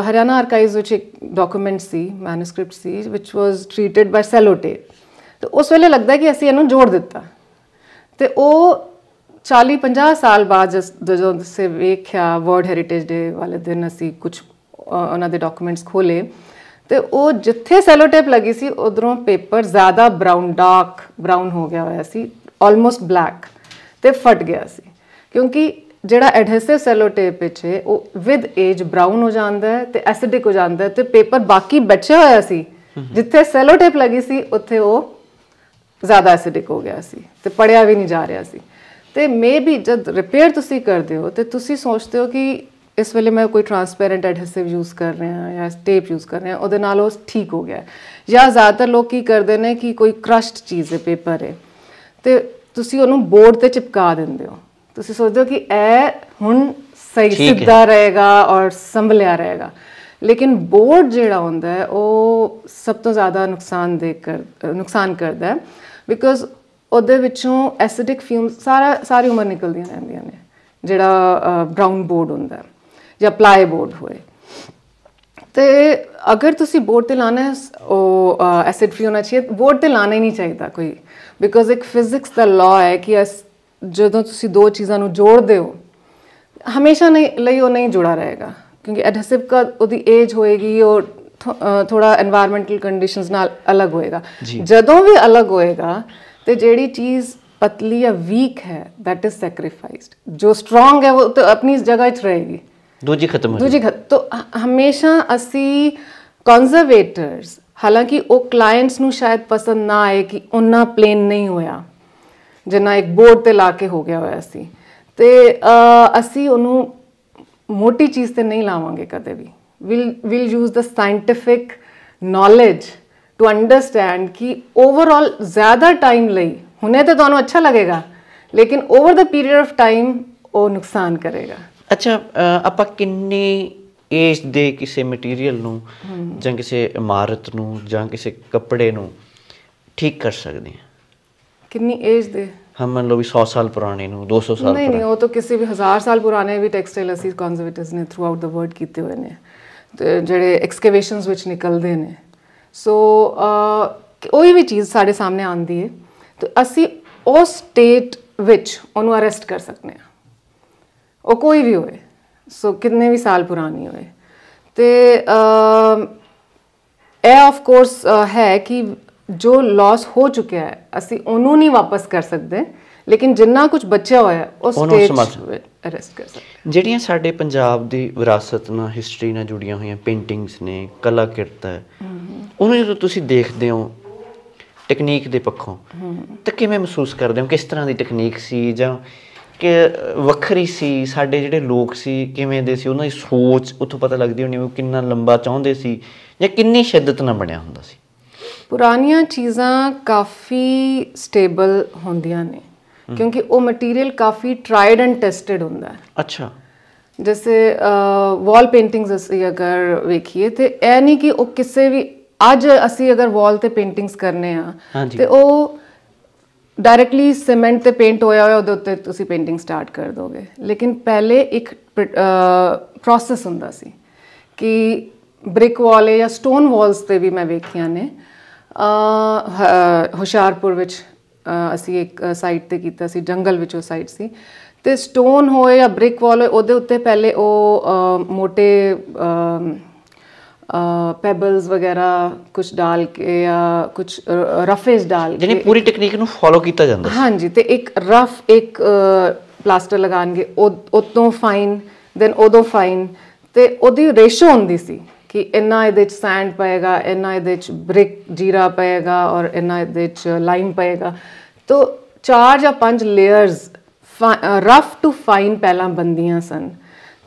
ਹਰਿਆਣਾ ਆਰਕਾਈਵਸ ਵਿੱਚ ਇੱਕ ਡਾਕੂਮੈਂਟ ਸੀ ਮੈਨੂਸਕ੍ਰਿਪਟ ਸੀ ਵਿਚ ਵਾਸ ਟ੍ਰੀਟਡ ਬਾਈ ਸੈਲੋਟੇ ਤੇ ਉਸ ਵੇਲੇ ਲੱਗਦਾ ਕਿ ਅਸੀਂ ਇਹਨੂੰ ਜੋੜ ਦਿੱਤਾ ਤੇ ਉਹ 40 50 ਸਾਲ ਬਾਅਦ ਜਦੋਂ ਸੇ ਵੇਖਿਆ ਵਰਲਡ ਹੈਰੀਟੇਜ ਡੇ ਵਾਲੇ ਦਿਨ ਅਸੀਂ ਕੁਝ ਉਹਨਾਂ ਦੇ ਡਾਕੂਮੈਂਟਸ ਖੋਲੇ ਤੇ ਉਹ ਜਿੱਥੇ ਸੈਲੋਟੇਪ ਲੱਗੀ ਸੀ ਉਧਰੋਂ ਪੇਪਰ ਜ਼ਿਆਦਾ ਬ੍ਰਾਊਨ ਡਾਰਕ ਬ੍ਰਾਊਨ ਹੋ ਗਿਆ ਹੋਇਆ ਸੀ ਆਲਮੋਸਟ ਬਲੈਕ ਤੇ ਫਟ ਗਿਆ ਸੀ ਕਿਉਂਕਿ ਜਿਹੜਾ ਐਡਹੈਸਿਵ ਸੈਲੋਟੇਪ ਪਿੱਛੇ ਉਹ ਵਿਦ ਏਜ ਬ੍ਰਾਊਨ ਹੋ ਜਾਂਦਾ ਹੈ ਤੇ ਐਸਿਡਿਕ ਹੋ ਜਾਂਦਾ ਹੈ ਤੇ ਪੇਪਰ ਬਾਕੀ ਬਚਿਆ ਹੋਇਆ ਸੀ ਜਿੱਥੇ ਸੈਲੋਟੇਪ ਲੱਗੀ ਸੀ ਉੱਥੇ ਉਹ ਜ਼ਿਆਦਾ ਐਸਿਡਿਕ ਹੋ ਗਿਆ ਸੀ ਤੇ ਪੜਿਆ ਵੀ ਨਹੀਂ ਜਾ ਰਿਹਾ ਸੀ ਤੇ ਮੇ ਵੀ ਜਦ ਰਿਪੇਅਰ ਤੁਸੀਂ ਕਰਦੇ ਹੋ ਤੇ ਤੁਸੀਂ ਸੋਚਦੇ ਹੋ ਕਿ ਇਸ ਵੇਲੇ ਮੈਂ ਕੋਈ ਟਰਾਂਸਪੇਰੈਂਟ ਐਡਹੈਸਿਵ ਯੂਜ਼ ਕਰ ਰਹੇ ਹਾਂ ਜਾਂ ਟੇਪ ਯੂਜ਼ ਕਰ ਰਹੇ ਹਾਂ ਉਹਦੇ ਨਾਲ ਉਹ ਠੀਕ ਹੋ ਗਿਆ ਜਾਂ ਜ਼ਿਆਦਾਤਰ ਲੋਕ ਕੀ ਕਰਦੇ ਨੇ ਕਿ ਕੋਈ ਕ੍ਰਸ਼ਡ ਚੀਜ਼ ਹੈ ਪੇਪਰ ਹੈ ਤੇ ਤੁਸੀਂ ਉਹਨੂੰ ਬੋਰਡ ਤੇ ਚਿਪਕਾ ਦਿੰਦੇ ਹੋ ਤੁਸੀਂ ਸੋਚਦੇ ਹੋ ਕਿ ਇਹ ਹੁਣ ਸਹੀ ਸਿੱਧਾ ਰਹੇਗਾ ਔਰ ਸੰਭਲਿਆ ਰਹੇਗਾ ਲੇਕਿਨ ਬੋਰਡ ਜਿਹੜਾ ਹੁੰਦਾ ਹੈ ਉਹ ਸਭ ਤੋਂ ਜ਼ਿਆਦਾ ਨੁਕਸਾਨ ਦੇ ਕਰ ਨੁਕਸਾਨ ਕਰਦਾ ਹੈ ਬਿਕੋਜ਼ ਉਹਦੇ ਵਿੱਚੋਂ ਐਸਿਡਿਕ ਫਿਊਮ ਸਾਰਾ ਸਾਰੀ ਉਮਰ ਨਿਕਲਦੀਆਂ ਰਹਿੰਦੀਆਂ ਨੇ ਜਿਹੜਾ ਬ੍ਰਾਊਨ ਬੋਰਡ ਹੁੰਦਾ ਹੈ ਜਾਂ ਪਲਾਈ ਬੋਰਡ ਹੋਏ ਤੇ ਅਗਰ ਤੁਸੀਂ ਬੋਰਡ ਤੇ ਲਾਣਾ ਹੈ ਉਹ ਐਸਿਡ ਫ੍ਰੀ ਹੋਣਾ ਚਾਹੀਦਾ ਬੋਰਡ ਤੇ ਲਾਣਾ ਹੀ ਨਹੀਂ ਚਾਹੀਦਾ ਕੋਈ ਬਿਕੋਜ਼ ਇੱਕ ਫਿਜ਼ਿਕਸ ਦਾ ਲਾਅ ਹੈ ਕਿ ਜਦੋਂ ਤੁਸੀਂ ਦੋ ਚੀਜ਼ਾਂ ਨੂੰ ਜੋੜਦੇ ਹੋ ਹਮੇਸ਼ਾ ਨਹੀਂ ਲਈ ਉਹ ਨਹੀਂ ਜੁੜਾ ਰਹੇਗਾ ਕਿਉਂਕਿ ਐਡਹੈਸਿਵ ਦਾ ਉਹਦੀ ਏਜ ਹੋਏਗੀ ਉਹ ਥੋੜਾ এনवायरमेंटਲ ਕੰਡੀਸ਼ਨਸ ਨਾਲ ਅਲੱਗ ਹੋਏਗਾ ਜਦੋਂ ਵੀ ਅਲੱਗ ਹੋਏਗਾ ਤੇ ਜਿਹੜੀ ਚੀਜ਼ ਪਤਲੀ ਜਾਂ ਵੀਕ ਹੈ ਦੈਟ ਇਜ਼ ਸੈਕਰੀਫਾਈਸਡ ਜੋ ਸਟਰੋਂਗ ਹੈ ਉਹ ਆਪਣੀ ਜਗ੍ਹਾ 'ਚ ਰਹੇਗੀ
ਦੂਜੀ ਖਤਮ ਹੋ ਦੂਜੀ ਖਤਮ
ਤੋਂ ਹਮੇਸ਼ਾ ਅਸੀਂ ਕਨਜ਼ਰਵੇਟਰਸ ਹਾਲਾਂਕਿ ਉਹ ਕਲਾਇੰਟਸ ਨੂੰ ਸ਼ਾਇਦ ਪਸੰਦ ਨਾ ਆਏ ਕਿ ਉਹਨਾਂ ਪਲੇਨ ਨਹੀਂ ਹੋਇਆ ਜਿੰਨਾ ਇੱਕ ਬੋਰਡ ਤੇ ਲਾ ਕੇ ਹੋ ਗਿਆ ਹੋਇਆ ਸੀ ਤੇ ਅਸੀਂ ਉਹਨੂੰ ਮੋਟੀ ਚੀਜ਼ ਤੇ ਨਹੀਂ ਲਾਵਾਂਗੇ ਕਦੇ ਵੀ will will use the scientific knowledge to understand ਕਿ ਓਵਰਆਲ ਜ਼ਿਆਦਾ ਟਾਈਮ ਲਈ ਹੁਣੇ ਤਾਂ ਤੁਹਾਨੂੰ ਅੱਛਾ ਲੱਗੇਗਾ ਲੇਕਿਨ over the period of time ਉਹ ਨੁਕਸਾਨ ਕਰੇਗਾ
ਅੱਛਾ ਆਪਾਂ ਕਿੰਨੇ ਏਜ ਦੇ ਕਿਸੇ ਮਟੀਰੀਅਲ ਨੂੰ ਜਾਂ ਕਿਸੇ ਇਮਾਰਤ ਨੂੰ ਜਾਂ ਕਿਸੇ ਕੱਪੜੇ ਨੂੰ ਠੀਕ ਕਰ ਸਕਦੇ ਹਾਂ
ਕਿੰਨੀ ਏਜ ਦੇ
ਹਮ ਮੰਨ ਲਓ ਵੀ 100 ਸਾਲ ਪੁਰਾਣੇ ਨੂੰ 200 ਸਾਲ ਨਹੀਂ ਨਹੀਂ
ਉਹ ਤਾਂ ਕਿਸੇ ਵੀ 1000 ਸਾਲ ਪੁਰਾਣੇ ਵੀ ਟੈਕਸਟਾਈਲ ਅਸੀਂ ਕਨਜ਼ਰਵੇਟਰਸ ਨੇ ਥਰੂ ਆਊਟ ਦ ਵਰਲਡ ਕੀਤੇ ਹੋਏ ਨੇ ਜਿਹੜੇ ਐਕਸਕੇਵੇਸ਼ਨਸ ਵਿੱਚ ਨਿਕਲਦੇ ਨੇ ਸੋ ਕੋਈ ਵੀ ਚੀਜ਼ ਸਾਡੇ ਸਾਹਮਣੇ ਆਉਂਦੀ ਹੈ ਤੇ ਅਸੀਂ ਉਸ ਸਟੇਟ ਵਿੱਚ ਉਹਨੂੰ ਅਰੈਸਟ ਕਰ ਸਕਦੇ ਹਾਂ ਉਹ ਕੋਈ ਵੀ ਹੋਵੇ ਸੋ ਕਿੰਨੇ ਵੀ ਸਾਲ ਪੁਰਾਣੀ ਹੋਵੇ ਤੇ ਇਹ ਆਫ ਕੋਰਸ ਹੈ ਕਿ ਜੋ ਲਾਸ ਹੋ ਚੁੱਕਿਆ ਹੈ ਅਸੀਂ ਉਹਨੂੰ ਨਹੀਂ ਵਾਪਸ ਕਰ ਸਕਦੇ ਲੇਕਿਨ ਜਿੰਨਾ ਕੁਝ ਬਚਿਆ ਹੋਇਆ ਉਸ ਸਟੇਜ ਅਰੈਸਟ ਕਰ ਸਕਦੇ
ਜਿਹੜੀਆਂ ਸਾਡੇ ਪੰਜਾਬ ਦੀ ਵਿਰਾਸਤ ਨਾਲ ਹਿਸਟਰੀ ਨਾਲ ਜੁੜੀਆਂ ਹੋਈਆਂ ਪੇਂਟਿੰਗਸ ਨੇ ਕਲਾ ਕਿਰਤ ਹੈ ਉਹਨੂੰ ਜਦੋਂ ਤੁਸੀਂ ਦੇਖਦੇ ਹੋ ਟੈਕਨੀਕ ਦੇ ਪੱਖੋਂ ਤਾਂ ਕਿਵੇਂ ਮਹਿਸੂਸ ਕਰਦੇ ਹੋ ਕਿਸ ਤਰ੍ਹਾਂ ਦੀ ਟੈਕਨੀਕ ਸੀ ਜਾਂ ਕਿ ਵੱਖਰੀ ਸੀ ਸਾਡੇ ਜਿਹੜੇ ਲੋਕ ਸੀ ਕਿਵੇਂ ਦੇ ਸੀ ਉਹਨਾਂ ਦੀ ਸੋਚ ਉੱਥੋਂ ਪਤਾ ਲੱਗਦੀ ਹੁੰਦੀ ਉਹ ਕਿੰਨਾ ਲੰਬਾ ਚਾਹੁੰਦੇ ਸੀ ਜਾਂ ਕਿੰਨੀ ਸ਼ਿੱਦਤ ਨਾਲ ਬਣਿਆ ਹੁੰਦਾ ਸੀ
ਪੁਰਾਣੀਆਂ ਚੀਜ਼ਾਂ ਕਾਫੀ ਸਟੇਬਲ ਹੁੰਦੀਆਂ ਨੇ ਕਿਉਂਕਿ ਉਹ ਮਟੀਰੀਅਲ ਕਾਫੀ ਟ੍ਰਾਈਡ ਐਂਡ ਟੈਸਟਡ ਹੁੰਦਾ ਹੈ ਅੱਛਾ ਜਿਵੇਂ ਵਾਲ ਪੇਂਟਿੰਗਸ ਅਸੀਂ ਅਗਰ ਵੇਖੀਏ ਤੇ ਐ ਨਹੀਂ ਕਿ ਉਹ ਕਿਸੇ ਵੀ ਅੱਜ ਅਸੀਂ ਅਗਰ ਵਾਲ ਤੇ ਪੇਂਟਿੰਗਸ ਕਰਨੇ ਆ ਤੇ ਉਹ ਡਾਇਰੈਕਟਲੀ ਸੀਮੈਂਟ ਤੇ ਪੇਂਟ ਹੋਇਆ ਹੋਇਆ ਉਹਦੇ ਉੱਤੇ ਤੁਸੀਂ ਪੇਂਟਿੰਗ ਸਟਾਰਟ ਕਰ ਦੋਗੇ ਲੇਕਿਨ ਪਹਿਲੇ ਇੱਕ ਪ੍ਰੋਸੈਸ ਹੁੰਦਾ ਸੀ ਕਿ ਬ੍ਰਿਕ ਵਾਲੇ ਜਾਂ ਸਟੋਨ ਵਾਲਸ ਤੇ ਵੀ ਮੈਂ ਵੇਖੀਆਂ ਨੇ ਅ ਹੁਸ਼ਿਆਰਪੁਰ ਵਿੱਚ ਅਸੀਂ ਇੱਕ ਸਾਈਟ ਤੇ ਕੀਤਾ ਸੀ ਜੰਗਲ ਵਿੱਚ ਉਹ ਸਾਈਟ ਸੀ ਤੇ ਸਟੋਨ ਹੋਏ ਜਾਂ ਬ੍ਰਿਕ ਵਾਲ ਹੋਏ ਉਹਦੇ ਉੱਤੇ ਪਹਿਲੇ ਉਹ ਮੋٹے ਪੈਬਲਸ ਵਗੈਰਾ ਕੁਝ ਡਾਲ ਕੇ ਜਾਂ ਕੁਝ ਰਫੇਸ ਡਾਲ ਕੇ ਜਿਹਨੇ
ਪੂਰੀ ਟੈਕਨੀਕ ਨੂੰ ਫੋਲੋ ਕੀਤਾ ਜਾਂਦਾ ਹਾਂਜੀ
ਤੇ ਇੱਕ ਰਫ ਇੱਕ ਪਲਾਸਟਰ ਲਗਾਣਗੇ ਉਹ ਫਾਈਨ ਦੈਨ ਉਦੋਂ ਫਾਈਨ ਤੇ ਉਹਦੀ ਰੇਸ਼ੋ ਹੁੰਦੀ ਸੀ ਕਿ ਇੰਨਾ ਇਹਦੇ ਵਿੱਚ ਸੈਂਡ ਪਏਗਾ ਇੰਨਾ ਇਹਦੇ ਵਿੱਚ ਬ੍ਰਿਕ ਜੀਰਾ ਪਏਗਾ ਔਰ ਇੰਨਾ ਇਹਦੇ ਵਿੱਚ ਲਾਈਮ ਪਏਗਾ ਤੋਂ ਚਾਰ ਜਾਂ ਪੰਜ ਲੇਅਰਸ ਰਫ ਟੂ ਫਾਈਨ ਪਹਿਲਾਂ ਬੰਦੀਆਂ ਸਨ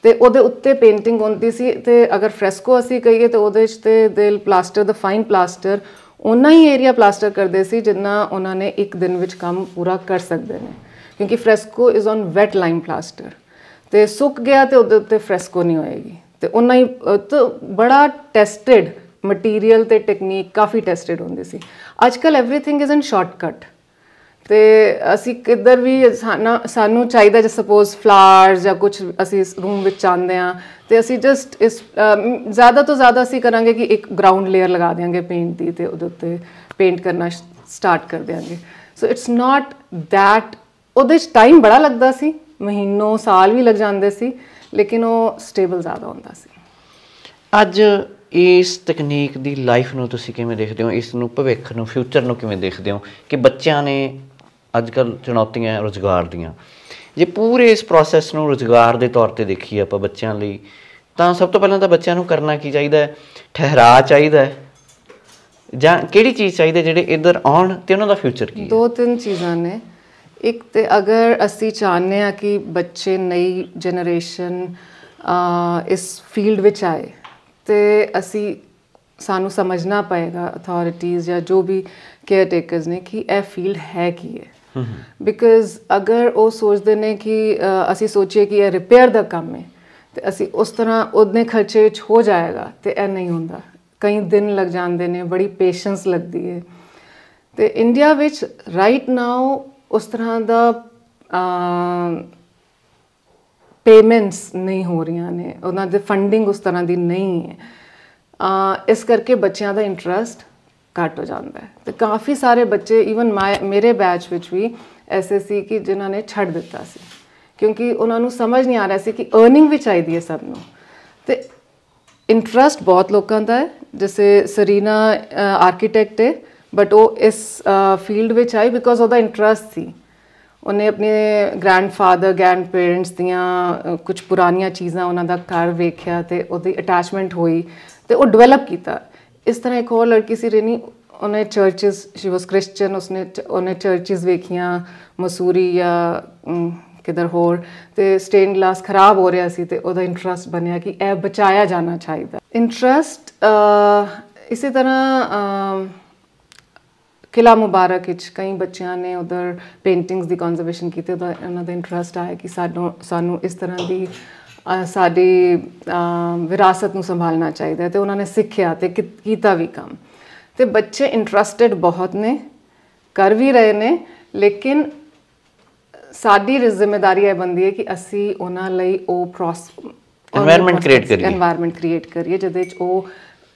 ਤੇ ਉਹਦੇ ਉੱਤੇ ਪੇਂਟਿੰਗ ਹੁੰਦੀ ਸੀ ਤੇ ਅਗਰ ਫ੍ਰੈਸਕੋ ਅਸੀਂ ਕਹੀਏ ਤੇ ਉਹਦੇ ਵਿੱਚ ਤੇ ਦਿਲ ਪਲਾਸਟਰ ਦਾ ਫਾਈਨ ਪਲਾਸਟਰ ਉਹਨਾਂ ਹੀ ਏਰੀਆ ਪਲਾਸਟਰ ਕਰਦੇ ਸੀ ਜਿੰਨਾ ਉਹਨਾਂ ਨੇ ਇੱਕ ਦਿਨ ਵਿੱਚ ਕੰਮ ਪੂਰਾ ਕਰ ਸਕਦੇ ਨੇ ਕਿਉਂਕਿ fresco is on wet lime plaster ਤੇ ਸੁੱਕ ਗਿਆ ਤੇ ਉਹਦੇ ਉੱਤੇ ਫ੍ਰੈਸਕੋ ਨਹੀਂ ਹੋਏਗੀ ਤੇ ਉਹਨਾਂ ਹੀ ਬੜਾ ਟੈਸਟਡ ਮਟੀਰੀਅਲ ਤੇ ਟੈਕਨੀਕ ਕਾਫੀ ਟੈਸਟਡ ਹੁੰਦੀ ਸੀ ਅੱਜ ਕੱਲ एवरीथिंग ਇਜ਼ ਇਨ ਸ਼ਾਰਟਕਟ ਤੇ ਅਸੀਂ ਕਿੱਧਰ ਵੀ ਸਾਨੂੰ ਚਾਹੀਦਾ ਜੇ ਸਪੋਜ਼ ਫਲਾਵਰਸ ਜਾਂ ਕੁਝ ਅਸੀਂ ਇਸ ਰੂਮ ਵਿੱਚ ਚਾਹੁੰਦੇ ਆ ਤੇ ਅਸੀਂ ਜਸਟ ਇਸ ਜ਼ਿਆਦਾ ਤੋਂ ਜ਼ਿਆਦਾ ਅਸੀਂ ਕਰਾਂਗੇ ਕਿ ਇੱਕ ਗਰਾਊਂਡ ਲੇਅਰ ਲਗਾ ਦੇਾਂਗੇ ਪੇਂਟ ਦੀ ਤੇ ਉਹਦੇ ਉੱਤੇ ਪੇਂਟ ਕਰਨਾ ਸਟਾਰਟ ਕਰ ਦੇਾਂਗੇ ਸੋ ਇਟਸ ਨਾਟ ਥੈਟ ਉਹਦੇ ਵਿੱਚ ਟਾਈਮ ਬੜਾ ਲੱਗਦਾ ਸੀ ਮਹੀਨੋਂ ਸਾਲ ਵੀ ਲੱਗ ਜਾਂਦੇ ਸੀ ਲੇਕਿਨ ਉਹ ਸਟੇਬਲ ਜ਼ਿਆਦਾ ਹੁੰਦਾ ਸੀ
ਅੱਜ ਇਸ ਤਕਨੀਕ ਦੀ ਲਾਈਫ ਨੂੰ ਤੁਸੀਂ ਕਿਵੇਂ ਦੇਖਦੇ ਹੋ ਇਸ ਨੂੰ ਭਵਿੱਖ ਨੂੰ ਫਿਊਚਰ ਨੂੰ ਕਿਵੇਂ ਦੇਖਦੇ ਹੋ ਕਿ ਬੱਚਿਆਂ ਨੇ ਅੱਜ ਕੱਲ ਚੁਣੌਤੀਆਂ ਰੋਜ਼ਗਾਰ ਦੀਆਂ ਜੇ ਪੂਰੇ ਇਸ ਪ੍ਰੋਸੈਸ ਨੂੰ ਰੋਜ਼ਗਾਰ ਦੇ ਤੌਰ ਤੇ ਦੇਖੀਏ ਆਪਾਂ ਬੱਚਿਆਂ ਲਈ ਤਾਂ ਸਭ ਤੋਂ ਪਹਿਲਾਂ ਤਾਂ ਬੱਚਿਆਂ ਨੂੰ ਕਰਨਾ ਕੀ ਚਾਹੀਦਾ ਹੈ ਠਹਿਰਾ ਚਾਹੀਦਾ ਹੈ ਜਾਂ ਕਿਹੜੀ ਚੀਜ਼ ਚਾਹੀਦੀ ਜਿਹੜੇ ਇੱਧਰ ਆਉਣ ਤੇ ਉਹਨਾਂ ਦਾ ਫਿਊਚਰ ਕੀ
ਹੈ ਦੋ ਤਿੰਨ ਚੀਜ਼ਾਂ ਨੇ ਇੱਕ ਤੇ ਅਗਰ ਅਸੀਂ ਚਾਹੁੰਦੇ ਆ ਕਿ ਬੱਚੇ ਨਈ ਜਨਰੇਸ਼ਨ ਇਸ ਫੀਲਡ ਵਿੱਚ ਆਏ ਤੇ ਅਸੀਂ ਸਾਨੂੰ ਸਮਝਣਾ ਪਏਗਾ ਅਥਾਰਟੀਆਂ ਜਾਂ ਜੋ ਵੀ ਕੇਅਰ ਟੇਕਰਸ ਨੇ ਕਿ ਇਹ ਫੀਲਡ ਹੈ ਕੀ ਹੈ ਬਿਕਾਜ਼ ਅਗਰ ਉਹ ਸੋਚਦੇ ਨੇ ਕਿ ਅਸੀਂ ਸੋਚੀਏ ਕਿ ਇਹ ਰਿਪੇਅਰ ਦਾ ਕੰਮ ਹੈ ਤੇ ਅਸੀਂ ਉਸ ਤਰ੍ਹਾਂ ਉਹਦੇ ਖਰਚੇ ਵਿੱਚ ਹੋ ਜਾਏਗਾ ਤੇ ਇਹ ਨਹੀਂ ਹੁੰਦਾ ਕਈ ਦਿਨ ਲੱਗ ਜਾਂਦੇ ਨੇ ਬੜੀ ਪੇਸ਼ੈਂਸ ਲੱਗਦੀ ਹੈ ਤੇ ਇੰਡੀਆ ਵਿੱਚ ਰਾਈਟ ਨਾਓ ਉਸ ਤਰ੍ਹਾਂ ਦਾ ਪੇਮੈਂਟਸ ਨਹੀਂ ਹੋ ਰਹੀਆਂ ਨੇ ਉਹਨਾਂ ਦੇ ਫੰਡਿੰਗ ਉਸ ਤਰ੍ਹਾਂ ਦੀ ਨਹੀਂ ਹੈ ਇਸ ਕਰਕੇ ਬੱਚਿਆਂ ਦਾ ਇੰਟਰਸਟ ਘਟ ਹੋ ਜਾਂਦਾ ਤੇ ਕਾਫੀ ਸਾਰੇ ਬੱਚੇ ਈਵਨ ਮੇਰੇ ਬੈਚ ਵਿੱਚ ਵੀ ਐਸਐਸਸੀ ਕੀ ਜਿਨ੍ਹਾਂ ਨੇ ਛੱਡ ਦਿੱਤਾ ਸੀ ਕਿਉਂਕਿ ਉਹਨਾਂ ਨੂੰ ਸਮਝ ਨਹੀਂ ਆ ਰਿਹਾ ਸੀ ਕਿ ਅਰਨਿੰਗ ਵੀ ਚਾਹੀਦੀ ਹੈ ਸਭ ਨੂੰ ਤੇ ਇੰਟਰਸਟ ਬਹੁਤ ਲੋਕਾਂ ਦਾ ਹੈ ਜਿਵੇਂ ਸਰੀਨਾ ਆਰਕੀਟੈਕਟ ਹੈ ਬਟ ਉਹ ਇਸ ਫੀਲਡ ਵਿੱਚ ਆਈ ਬਿਕੋਜ਼ ਦਾ ਇੰਟਰਸਟ ਸੀ ਉਹਨੇ ਆਪਣੇ ਗ੍ਰੈਂਡਫਾਦਰ ਗ੍ਰੈਂਡ ਪੇਰੈਂਟਸ ਦੀਆਂ ਕੁਝ ਪੁਰਾਣੀਆਂ ਚੀਜ਼ਾਂ ਉਹਨਾਂ ਦਾ ਘਰ ਵੇਖਿਆ ਤੇ ਉਹਦੀ ਅਟੈਚਮੈਂਟ ਹੋਈ ਤੇ ਉਹ ਡਿਵੈਲਪ ਕੀਤਾ ਇਸ ਤਰ੍ਹਾਂ ਇੱਕ ਹੋਰ ਲੜਕੀ ਸੀ ਰੇਨੀ ਉਹਨੇ ਚਰਚਸ ਸ਼ੀ ਵਾਸ ਕ੍ਰਿਸਚੀਅਨ ਉਸਨੇ ਉਹਨੇ ਚਰਚਸ ਵੇਖੀਆਂ ਮਸੂਰੀ ਜਾਂ ਕਿਧਰ ਹੋਰ ਤੇ ਸਟੇਨ ਗਲਾਸ ਖਰਾਬ ਹੋ ਰਿਹਾ ਸੀ ਤੇ ਉਹਦਾ ਇੰਟਰਸਟ ਬਣਿਆ ਕਿ ਇਹ ਬਚਾਇਆ ਜਾਣਾ ਚਾਹੀਦਾ ਇੰਟਰਸਟ ਇਸੇ ਤਰ੍ਹਾਂ ਕਿਲਾ ਮੁਬਾਰਕ ਵਿੱਚ ਕਈ ਬੱਚਿਆਂ ਨੇ ਉਧਰ ਪੇਂਟਿੰਗਸ ਦੀ ਕਨਜ਼ਰਵੇਸ਼ਨ ਕੀਤੀ ਉਹਦਾ ਉਹਨਾਂ ਦਾ ਇੰਟਰਸਟ ਆਇਆ ਕਿ ਸਾਨੂੰ ਸਾਨੂੰ ਇਸ ਤਰ੍ਹਾਂ ਦੀ ਸਾਡੀ ਵਿਰਾਸਤ ਨੂੰ ਸੰਭਾਲਣਾ ਚਾਹੀਦਾ ਤੇ ਉਹਨਾਂ ਨੇ ਸਿੱਖਿਆ ਤੇ ਕੀਤਾ ਵੀ ਕੰਮ ਤੇ ਬੱਚੇ ਇੰਟਰਸਟਿਡ ਬਹੁਤ ਨੇ ਕਰ ਵੀ ਰਹੇ ਨੇ ਲੇਕਿਨ ਸਾਡੀ ਜ਼ਿੰਮੇਵਾਰੀ ਹੈ ਬੰਦੀ ਹੈ ਕਿ ਅਸੀਂ ਉਹਨਾਂ ਲਈ ਉਹ ਪ੍ਰੋਸ
এনवायरमेंट ਕ੍ਰੀਏਟ ਕਰੀਏ এনवायरमेंट
ਕ੍ਰੀਏਟ ਕਰੀਏ ਜਿਹਦੇ ਵਿੱਚ ਉਹ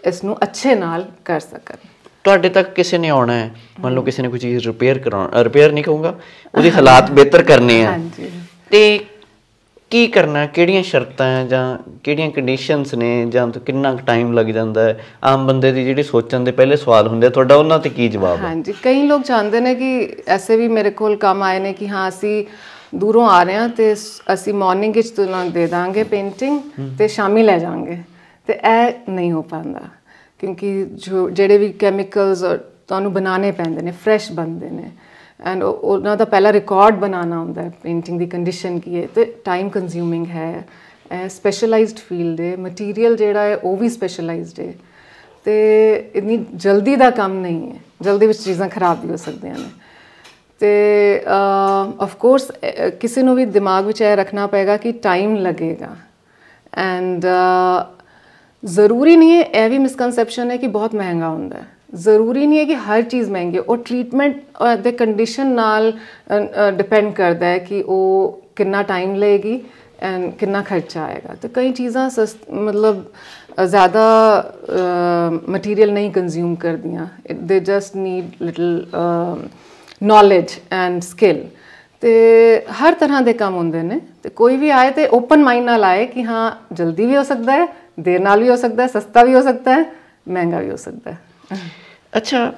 ਇਸ ਨੂੰ ਅੱਛੇ ਨਾਲ ਕਰ ਸਕਣ
ਤੁਹਾਡੇ ਤੱਕ ਕਿਸੇ ਨੇ ਆਉਣਾ ਹੈ ਮੰਨ ਲਓ ਕਿਸੇ ਨੇ ਕੋਈ ਚੀਜ਼ ਰਿਪੇਅਰ ਕਰਾਉਣਾ ਰਿਪੇਅਰ ਨਹੀਂ ਕਹੂੰਗਾ ਉਹਦੇ ਹਾਲਾਤ ਬਿਹਤਰ ਕਰਨੇ ਆ ਹਾਂਜੀ ਤੇ ਕੀ ਕਰਨਾ ਕਿਹੜੀਆਂ ਸ਼ਰਤਾਂ ਆ ਜਾਂ ਕਿਹੜੀਆਂ ਕੰਡੀਸ਼ਨਸ ਨੇ ਜਾਂ ਕਿੰਨਾ ਟਾਈਮ ਲੱਗ ਜਾਂਦਾ ਹੈ ਆਮ ਬੰਦੇ ਦੀ ਜਿਹੜੀ ਸੋਚਣ ਦੇ ਪਹਿਲੇ ਸਵਾਲ ਹੁੰਦੇ ਤੁਹਾਡਾ ਉਹਨਾਂ ਤੇ ਕੀ ਜਵਾਬ ਹੈ
ਹਾਂਜੀ ਕਈ ਲੋਕ ਜਾਣਦੇ ਨੇ ਕਿ ਐਸੇ ਵੀ ਮੇਰੇ ਕੋਲ ਕੰਮ ਆਏ ਨੇ ਕਿ ਹਾਂ ਅਸੀਂ ਦੂਰੋਂ ਆ ਰਹੇ ਹਾਂ ਤੇ ਅਸੀਂ ਮਾਰਨਿੰਗ ਵਿੱਚ ਤੁਹਾਨੂੰ ਦੇ ਦਾਂਗੇ ਪੇਂਟਿੰਗ ਤੇ ਸ਼ਾਮੀ ਲੈ ਜਾਾਂਗੇ ਤੇ ਇਹ ਨਹੀਂ ਹੋ ਪਾਉਂਦਾ ਕਿਉਂਕਿ ਜਿਹੜੇ ਵੀ ਕੈਮੀਕਲਸ ਤੁਹਾਨੂੰ ਬਣਾਉਣੇ ਪੈਂਦੇ ਨੇ ਫਰੈਸ਼ ਬਣਦੇ ਨੇ ਐਂਡ ਉਹਨਾਂ ਦਾ ਪਹਿਲਾ ਰਿਕਾਰਡ ਬਣਾਉਣਾ ਹੁੰਦਾ ਹੈ ਪੇਂਟਿੰਗ ਦੀ ਕੰਡੀਸ਼ਨ ਕੀ ਹੈ ਤੇ ਟਾਈਮ ਕੰਜ਼ਿਊਮਿੰਗ ਹੈ ਸਪੈਸ਼ਲਾਈਜ਼ਡ ਫੀਲਡ ਹੈ ਮਟੀਰੀਅਲ ਜਿਹੜਾ ਹੈ ਉਹ ਵੀ ਸਪੈਸ਼ਲਾਈਜ਼ਡ ਹੈ ਤੇ ਇਤਨੀ ਜਲਦੀ ਦਾ ਕੰਮ ਨਹੀਂ ਹੈ ਜਲਦੀ ਵਿੱਚ ਚੀਜ਼ਾਂ ਖਰਾਬ ਵੀ ਹੋ ਸਕਦੀਆਂ ਨੇ ਤੇ ਆਫ ਕੋਰਸ ਕਿਸੇ ਨੂੰ ਵੀ ਦਿਮਾਗ ਵਿੱਚ ਇਹ ਰੱਖਣਾ ਪਏਗਾ ਕਿ ਟਾਈਮ ਲੱਗੇਗਾ ਐਂਡ ਜ਼ਰੂਰੀ ਨਹੀਂ ਹੈ ਇਹ ਵੀ ਮਿਸਕਨਸੈਪਸ਼ਨ ਹੈ ਕਿ ਬਹੁਤ ਮਹਿੰਗਾ ਹੁੰਦਾ ਹੈ ਜ਼ਰੂਰੀ ਨਹੀਂ ਹੈ ਕਿ ਹਰ ਚੀਜ਼ ਮਹਿੰਗੀ ਉਹ ਟ੍ਰੀਟਮੈਂਟ ਦੇ ਕੰਡੀਸ਼ਨ ਨਾਲ ਡਿਪੈਂਡ ਕਰਦਾ ਹੈ ਕਿ ਉਹ ਕਿੰਨਾ ਟਾਈਮ ਲਏਗੀ ਐਂਡ ਕਿੰਨਾ ਖਰਚਾ ਆਏਗਾ ਤੇ ਕਈ ਚੀਜ਼ਾਂ ਮਤਲਬ ਜ਼ਿਆਦਾ ਮਟੀਰੀਅਲ ਨਹੀਂ ਕੰਜ਼ਿਊਮ ਕਰਦੀਆਂ they just need little knowledge and skill ਤੇ ਹਰ ਤਰ੍ਹਾਂ ਦੇ ਕੰਮ ਹੁੰਦੇ ਨੇ ਤੇ ਕੋਈ ਵੀ ਆਏ ਤੇ ਓਪਨ ਮਾਈਂਡ ਨਾਲ ਆਏ ਕਿ ਹਾਂ ਜਲਦੀ ਵੀ ਹੋ ਸਕਦਾ ਹੈ ਦੇਰ ਨਾਲ ਵੀ ਹੋ ਸਕਦਾ ਹੈ ਸਸਤਾ ਵੀ ਹੋ ਸਕਦਾ ਹੈ ਮਹਿੰਗਾ ਵੀ ਹੋ ਸਕਦਾ ਹੈ
ਅੱਛਾ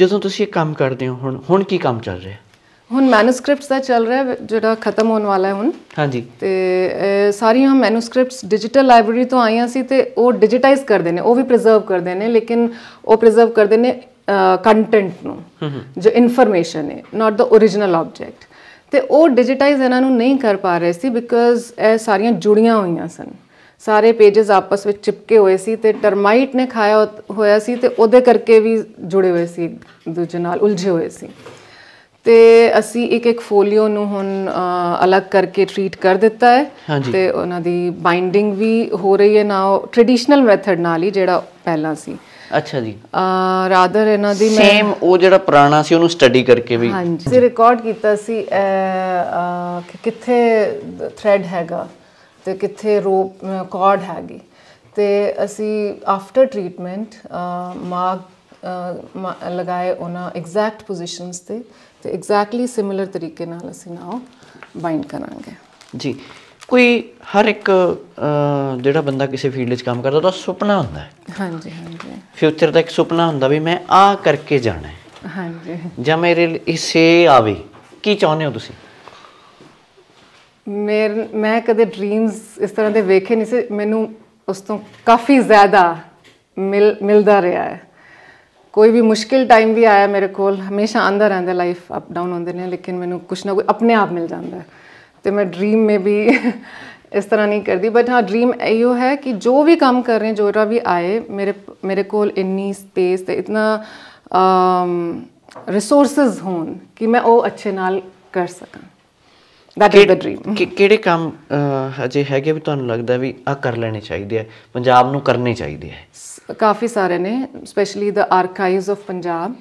ਜਦੋਂ ਤੁਸੀਂ ਇਹ ਕੰਮ ਕਰਦੇ ਹੋ ਹੁਣ ਹੁਣ ਕੀ ਕੰਮ ਚੱਲ ਰਿਹਾ
ਹੁਣ ਮੈਨੂਸਕ੍ਰਿਪਟਸ ਦਾ ਚੱਲ ਰਿਹਾ ਜਿਹੜਾ ਖਤਮ ਹੋਣ ਵਾਲਾ ਹੈ ਹੁਣ ਹਾਂਜੀ ਤੇ ਸਾਰੀਆਂ ਮੈਨੂਸਕ੍ਰਿਪਟਸ ਡਿਜੀਟਲ ਲਾਇਬ੍ਰੇਰੀ ਤੋਂ ਆਈਆਂ ਸੀ ਤੇ ਉਹ ਡਿਜੀਟਾਈਜ਼ ਕਰਦੇ ਨੇ ਉਹ ਵੀ ਪ੍ਰੀਜ਼ਰਵ ਕਰਦੇ ਨੇ ਲੇਕਿਨ ਉਹ ਪ੍ਰੀਜ਼ਰਵ ਕਰਦੇ ਨੇ ਕੰਟੈਂਟ ਨੂੰ ਜੋ ਇਨਫੋਰਮੇਸ਼ਨ ਹੈ ਨਾਟ ਦਾ origignal ਆਬਜੈਕਟ ਤੇ ਉਹ ਡਿਜੀਟਾਈਜ਼ ਇਹਨਾਂ ਨੂੰ ਨਹੀਂ ਕਰ ਪਾ ਰਹੇ ਸੀ ਬਿਕਾਜ਼ ਇਹ ਸਾਰੀਆਂ ਜੁੜੀਆਂ ਹੋਈਆਂ ਸਨ ਸਾਰੇ ਪੇजेस ਆਪਸ ਵਿੱਚ ਚਿਪਕੇ ਹੋਏ ਸੀ ਤੇ ਟਰਮਾਈਟ ਨੇ ਖਾਇਆ ਹੋਇਆ ਸੀ ਤੇ ਉਹਦੇ ਕਰਕੇ ਵੀ ਜੁੜੇ ਹੋਏ ਸੀ ਦੂਜੇ ਨਾਲ ਉਲਝੇ ਹੋਏ ਸੀ ਤੇ ਅਸੀਂ ਇੱਕ ਇੱਕ ਫੋਲੀਓ ਨੂੰ ਹੁਣ ਅਲੱਗ ਕਰਕੇ ਟ੍ਰੀਟ ਕਰ ਦਿੱਤਾ ਹੈ ਤੇ ਉਹਨਾਂ ਦੀ ਬਾਈਂਡਿੰਗ ਵੀ ਹੋ ਰਹੀ ਹੈ ਨਾਓ ਟ੍ਰੈਡੀਸ਼ਨਲ ਮੈਥਡ ਨਾਲ ਹੀ ਜਿਹੜਾ ਪਹਿਲਾਂ ਸੀ ਅੱਛਾ ਜੀ ਆ ਰਾਦਰ ਇਹਨਾਂ ਦੀ ਮੈਂ ਸੇਮ
ਉਹ ਜਿਹੜਾ ਪੁਰਾਣਾ ਸੀ ਉਹਨੂੰ ਸਟੱਡੀ ਕਰਕੇ ਵੀ
ਹਾਂਜੀ ਰਿਕਾਰਡ ਕੀਤਾ ਸੀ ਕਿ ਕਿੱਥੇ ਥ੍ਰੈਡ ਹੈਗਾ ਤੇ ਕਿੱਥੇ ਰੋਪ ਕਾਰਡ ਹੈਗੀ ਤੇ ਅਸੀਂ ਆਫਟਰ ਟ੍ਰੀਟਮੈਂਟ ਮਾਰਕ ਲਗਾਏ ਉਹਨਾਂ ਐਗਜ਼ੈਕਟ ਪੋਜੀਸ਼ਨਸ ਤੇ ਤੇ ਐਗਜ਼ੈਕਟਲੀ ਸਿਮਿਲਰ ਤਰੀਕੇ ਨਾਲ ਅਸੀਂ ਨਾਓ ਬਾਈਂਡ ਕਰਾਂਗੇ
ਜੀ ਕੋਈ ਹਰ ਇੱਕ ਜਿਹੜਾ ਬੰਦਾ ਕਿਸੇ ਫੀਲਡ ਵਿੱਚ ਕੰਮ ਕਰਦਾ ਉਹਦਾ ਸੁਪਨਾ ਹੁੰਦਾ ਹੈ ਹਾਂਜੀ ਹਾਂਜੀ ਫਿਊਚਰ ਦਾ ਇੱਕ ਸੁਪਨਾ ਹੁੰਦਾ ਵੀ ਮੈਂ ਆ ਕਰਕੇ ਜਾਣਾ
ਹੈ ਹਾਂਜੀ
ਜਾਂ ਮੇਰੇ ਇਸੇ ਆਵੇ ਕੀ ਚਾਹੁੰਦੇ ਹੋ ਤੁਸੀਂ
ਮੇਰ ਮੈਂ ਕਦੇ ਡ੍ਰੀਮਸ ਇਸ ਤਰ੍ਹਾਂ ਦੇ ਵੇਖੇ ਨਹੀਂ ਸੀ ਮੈਨੂੰ ਉਸ ਤੋਂ ਕਾਫੀ ਜ਼ਿਆਦਾ ਮਿਲ ਮਿਲਦਾ ਰਿਹਾ ਹੈ ਕੋਈ ਵੀ ਮੁਸ਼ਕਿਲ ਟਾਈਮ ਵੀ ਆਇਆ ਮੇਰੇ ਕੋਲ ਹਮੇਸ਼ਾ ਆਂਦਾ ਰਹਿੰਦਾ ਲਾਈਫ ਅਪ ਡਾਊਨ ਹੁੰਦੇ ਨੇ ਲੇਕਿਨ ਮੈਨੂੰ ਕੁਛ ਨਾ ਕੋਈ ਆਪਣੇ ਆਪ ਮਿਲ ਜਾਂਦਾ ਤੇ ਮੈਂ ਡ੍ਰੀਮ ਮੇ ਵੀ ਇਸ ਤਰ੍ਹਾਂ ਨਹੀਂ ਕਰਦੀ ਬਟ ਹਾਂ ਡ੍ਰੀਮ ਇਹੋ ਹੈ ਕਿ ਜੋ ਵੀ ਕੰਮ ਕਰ ਰਹੇ ਜੋਰਾ ਵੀ ਆਏ ਮੇਰੇ ਮੇਰੇ ਕੋਲ ਇੰਨੀ ਸਪੇਸ ਤੇ ਇਤਨਾ ਰਿਸੋਰਸਸ ਹੋਣ ਕਿ ਮੈਂ ਉਹ ਅੱਛੇ ਨਾਲ
ਕਰ ਸਕਾਂ ਦੈਟ ਇਜ਼ ਦ ਡ੍ਰੀਮ ਕਿਹੜੇ ਕੰਮ ਅਜੇ ਹੈਗੇ ਵੀ ਤੁਹਾਨੂੰ ਲੱਗਦਾ ਵੀ ਆ ਕਰ ਲੈਣੇ ਚਾਹੀਦੇ ਆ ਪੰਜਾਬ ਨੂੰ ਕਰਨੇ ਚਾਹੀਦੇ ਆ
ਕਾਫੀ ਸਾਰੇ ਨੇ specially the archives of Punjab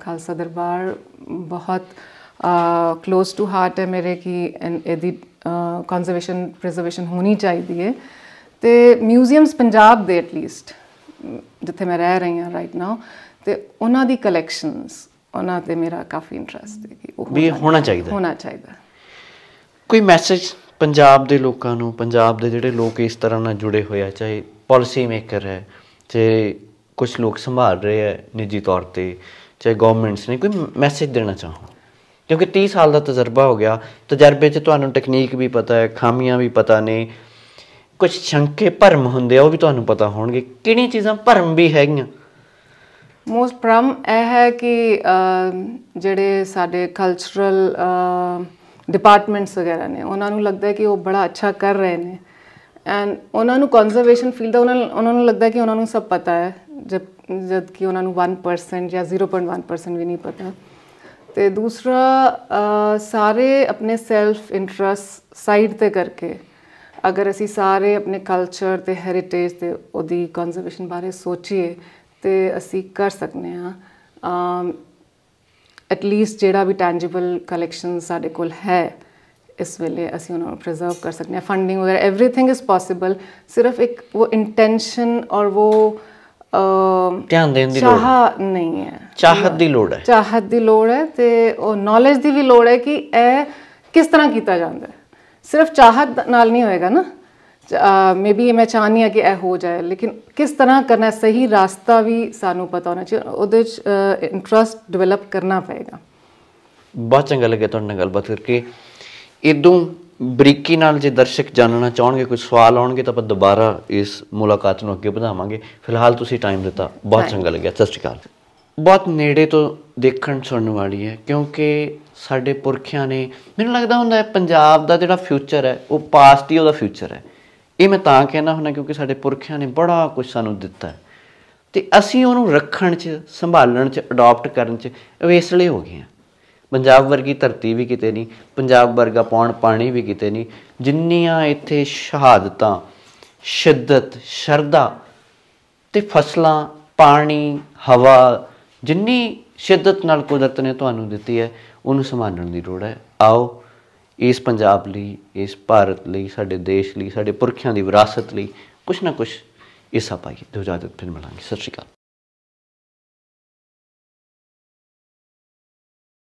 Khalsa Darbar ਬਹੁਤ ক্লোਜ਼ ਟੂ ਹਾਰਟ ਹੈ ਮੇਰੇ ਕਿ ਇਹਦੀ ਕਨਜ਼ਰਵੇਸ਼ਨ ਪ੍ਰੀਜ਼ਰਵੇਸ਼ਨ ਹੋਣੀ ਚਾਹੀਦੀ ਹੈ ਤੇ ਮਿਊਜ਼ੀਅਮਸ ਪੰਜਾਬ ਦੇ ਐਟ ਜਿੱਥੇ ਮੈਂ ਰਹਿ ਰਹੀ ਹਾਂ ਰਾਈਟ ਨਾਓ ਤੇ ਉਹਨਾਂ ਦੀ ਕਲੈਕਸ਼ਨਸ ਉਹਨਾਂ ਤੇ ਮੇਰਾ ਕਾਫੀ ਇੰਟਰਸਟ ਹੈ ਕਿ
ਉਹ ਵੀ ਹੋਣਾ ਚਾਹੀਦਾ ਹੋਣਾ ਚਾਹੀਦਾ ਕੋਈ ਮੈਸੇਜ ਪੰਜਾਬ ਦੇ ਲੋਕਾਂ ਨੂੰ ਪੰਜਾਬ ਦੇ ਜਿਹੜੇ ਲੋਕ ਇਸ ਤਰ੍ਹਾਂ ਨਾਲ ਜੁੜੇ ਹੋਏ ਆ ਚਾਹੇ ਪਾਲਿਸੀ ਮੇਕਰ ਹੈ ਤੇ ਕੁਝ ਲੋਕ ਸੰਭਾਲ ਰਹੇ ਆ ਨਿੱਜੀ ਤੌਰ ਤੇ ਚਾਹੇ ਗਵਰਨਮੈਂਟਸ ਨੇ ਕੋਈ ਮੈਸੇਜ ਦੇਣਾ ਚਾਹੋ ਕਿਉਂਕਿ 30 ਸਾਲ ਦਾ ਤਜਰਬਾ ਹੋ ਗਿਆ ਤਜਰਬੇ 'ਚ ਤੁਹਾਨੂੰ ਟੈਕਨੀਕ ਵੀ ਪਤਾ ਹੈ ਖਾਮੀਆਂ ਵੀ ਪਤਾ ਨੇ ਕੁਝ ਸ਼ੰਕੇ ਭਰਮ ਹੁੰਦੇ ਆ ਉਹ ਵੀ ਤੁਹਾਨੂੰ ਪਤਾ ਹੋਣਗੇ ਕਿਹੜੀਆਂ ਚੀਜ਼ਾਂ ਭਰਮ ਵੀ ਹੈਗੀਆਂ
ਮੋਸਟ ਪ੍ਰਮ ਇਹ ਹੈ ਕਿ ਜਿਹੜੇ ਸਾਡੇ ਕਲਚਰਲ ਡਿਪਾਰਟਮੈਂਟਸ ਵਗੈਰਾ ਨੇ ਉਹਨਾਂ ਨੂੰ ਲੱਗਦਾ ਹੈ ਕਿ ਉਹ ਬੜਾ ਅੱਛਾ ਕਰ ਰਹੇ ਨੇ ਐਂਡ ਉਹਨਾਂ ਨੂੰ ਕਨਜ਼ਰਵੇਸ਼ਨ ਫੀਲ ਦਾ ਉਹਨਾਂ ਨੂੰ ਲੱਗਦਾ ਕਿ ਉਹਨਾਂ ਨੂੰ ਸਭ ਪਤਾ ਹੈ ਜਦ ਜਦ ਕਿ ਉਹਨਾਂ ਨੂੰ 1% ਜਾਂ 0.1% ਵੀ ਨਹੀਂ ਪਤਾ ਤੇ ਦੂਸਰਾ ਸਾਰੇ ਆਪਣੇ ਸੈਲਫ ਇੰਟਰਸਟ ਸਾਈਡ ਤੇ ਕਰਕੇ ਅਗਰ ਅਸੀਂ ਸਾਰੇ ਆਪਣੇ ਕਲਚਰ ਤੇ ਹੈਰੀਟੇਜ ਤੇ ਉਹਦੀ ਕਨਜ਼ਰਵੇਸ਼ਨ ਬਾਰੇ ਸੋਚੀਏ ਤੇ ਅਸੀਂ ਕਰ ਸਕਨੇ ਆ ਲੀਸਟ ਜਿਹੜਾ ਵੀ ਟੈਂਜੀਬਲ ਕਲੈਕਸ਼ਨ ਸਾਡੇ ਕੋਲ ਹੈ ਇਸ ਵੇਲੇ ਅਸੀਂ ਉਹਨਾਂ ਨੂੰ ਪ੍ਰੀਜ਼ਰਵ ਕਰ ਸਕਦੇ ਆ ਫੰਡਿੰਗ ਵਗੈਰਾ एवरीथिंग ਇਜ਼ ਪੋਸੀਬਲ ਸਿਰਫ ਇੱਕ ਉਹ ਇੰਟੈਂਸ਼ਨ ਔਰ ਉਹ
ਧਿਆਨ ਦੇਣ ਦੀ ਲੋੜ ਚਾਹ ਨਹੀਂ ਹੈ ਚਾਹਤ ਦੀ ਲੋੜ ਹੈ
ਚਾਹਤ ਦੀ ਲੋੜ ਹੈ ਤੇ ਉਹ ਨੌਲੇਜ ਦੀ ਵੀ ਲੋੜ ਹੈ ਕਿ ਇਹ ਕਿਸ ਤਰ੍ਹਾਂ ਕੀਤਾ ਜਾਂਦਾ ਹੈ ਸਿਰਫ ਚਾਹਤ ਨਾਲ ਨਹੀਂ ਹੋਏਗਾ ਨਾ ਮੇ ਬੀ ਮੈਂ ਚਾਹਨੀ ਆ ਕਿ ਇਹ ਹੋ ਜਾਏ ਲੇਕਿਨ ਕਿਸ ਤਰ੍ਹਾਂ ਕਰਨਾ ਸਹੀ ਰਾਸਤਾ ਵੀ ਸਾਨੂੰ ਪਤਾ ਹੋਣਾ ਚਾਹੀਦਾ ਉਹਦੇ ਚ ਇੰਟਰਸਟ ਡਿਵੈਲਪ ਕਰਨਾ ਪਏਗਾ
ਬਹੁਤ ਚੰਗਾ ਲੱਗਿਆ ਤੁਹਾਡੇ ਨਾਲ ਗੱਲਬਾਤ ਕਰਕੇ ਇਦੋਂ ਬਰੀਕੀ ਨਾਲ ਜੇ ਦਰਸ਼ਕ ਜਾਣਨਾ ਚਾਹਣਗੇ ਕੋਈ ਸਵਾਲ ਆਉਣਗੇ ਤਾਂ ਆਪਾਂ ਦੁਬਾਰਾ ਇਸ ਮੁਲਾਕਾਤ ਨੂੰ ਅੱਗੇ ਵਧਾਵਾਂਗੇ ਫਿਲਹਾਲ ਤੁਸੀਂ ਟਾਈਮ ਦਿੱਤਾ ਬਹੁਤ ਚੰਗਾ ਲੱਗਿਆ ਸਤਿ ਸ਼੍ਰੀ ਅਕਾਲ ਬਹੁਤ ਨੇੜੇ ਤੋਂ ਦੇਖਣ ਸੁਣਨ ਵਾਲੀ ਹੈ ਕਿਉਂਕਿ ਸਾਡੇ ਪੁਰਖਿਆਂ ਨੇ ਮੈਨੂੰ ਲੱਗਦਾ ਹੁੰਦਾ ਹੈ ਪੰਜਾਬ ਦਾ ਜਿਹੜਾ ਫਿਊਚਰ ਹੈ ਉਹ ਪਾਸਟ ਹੀ ਉਹਦਾ ਫਿਊਚਰ ਹੈ ਇਹ ਮੈਂ ਤਾਂ ਕਹਿਣਾ ਹੁੰਦਾ ਕਿਉਂਕਿ ਸਾਡੇ ਪੁਰਖਿਆਂ ਨੇ ਬੜਾ ਕੁਝ ਸਾਨੂੰ ਦਿੱਤਾ ਤੇ ਅਸੀਂ ਉਹਨੂੰ ਰੱਖਣ 'ਚ ਸੰਭਾਲਣ 'ਚ ਅਡਾਪਟ ਕਰਨ 'ਚ ਵੇਸਲੇ ਹੋ ਗਏ ਆ ਪੰਜਾਬ ਵਰਗੀ ਧਰਤੀ ਵੀ ਕਿਤੇ ਨਹੀਂ ਪੰਜਾਬ ਵਰਗਾ ਪੌਣ ਪਾਣੀ ਵੀ ਕਿਤੇ ਨਹੀਂ ਜਿੰਨੀਆਂ ਇੱਥੇ ਸ਼ਹਾਦਤਾਂ ਸ਼ਿੱਦਤ ਸ਼ਰਦਾ ਤੇ ਫਸਲਾਂ ਪਾਣੀ ਹਵਾ ਜਿੰਨੀ ਸ਼ਿੱਦਤ ਨਾਲ ਕੁਦਰਤ ਨੇ ਤੁਹਾਨੂੰ ਦਿੱਤੀ ਹੈ ਉਹਨੂੰ ਸੰਭਾਲਣ ਦੀ ਲੋੜ ਹੈ ਆਓ ਇਸ ਪੰਜਾਬ ਲਈ ਇਸ ਭਾਰਤ ਲਈ ਸਾਡੇ ਦੇਸ਼ ਲਈ ਸਾਡੇ ਪੁਰਖਿਆਂ ਦੀ ਵਿਰਾਸਤ ਲਈ ਕੁਛ ਨਾ ਕੁਛ ਇਸਾ ਪਾਈਏ ਦੋ ਜਾਦਤ ਫਿਰ ਮਿਲਾਂਗੇ ਸਤਿ ਸ਼੍ਰੀ ਅਕਾਲ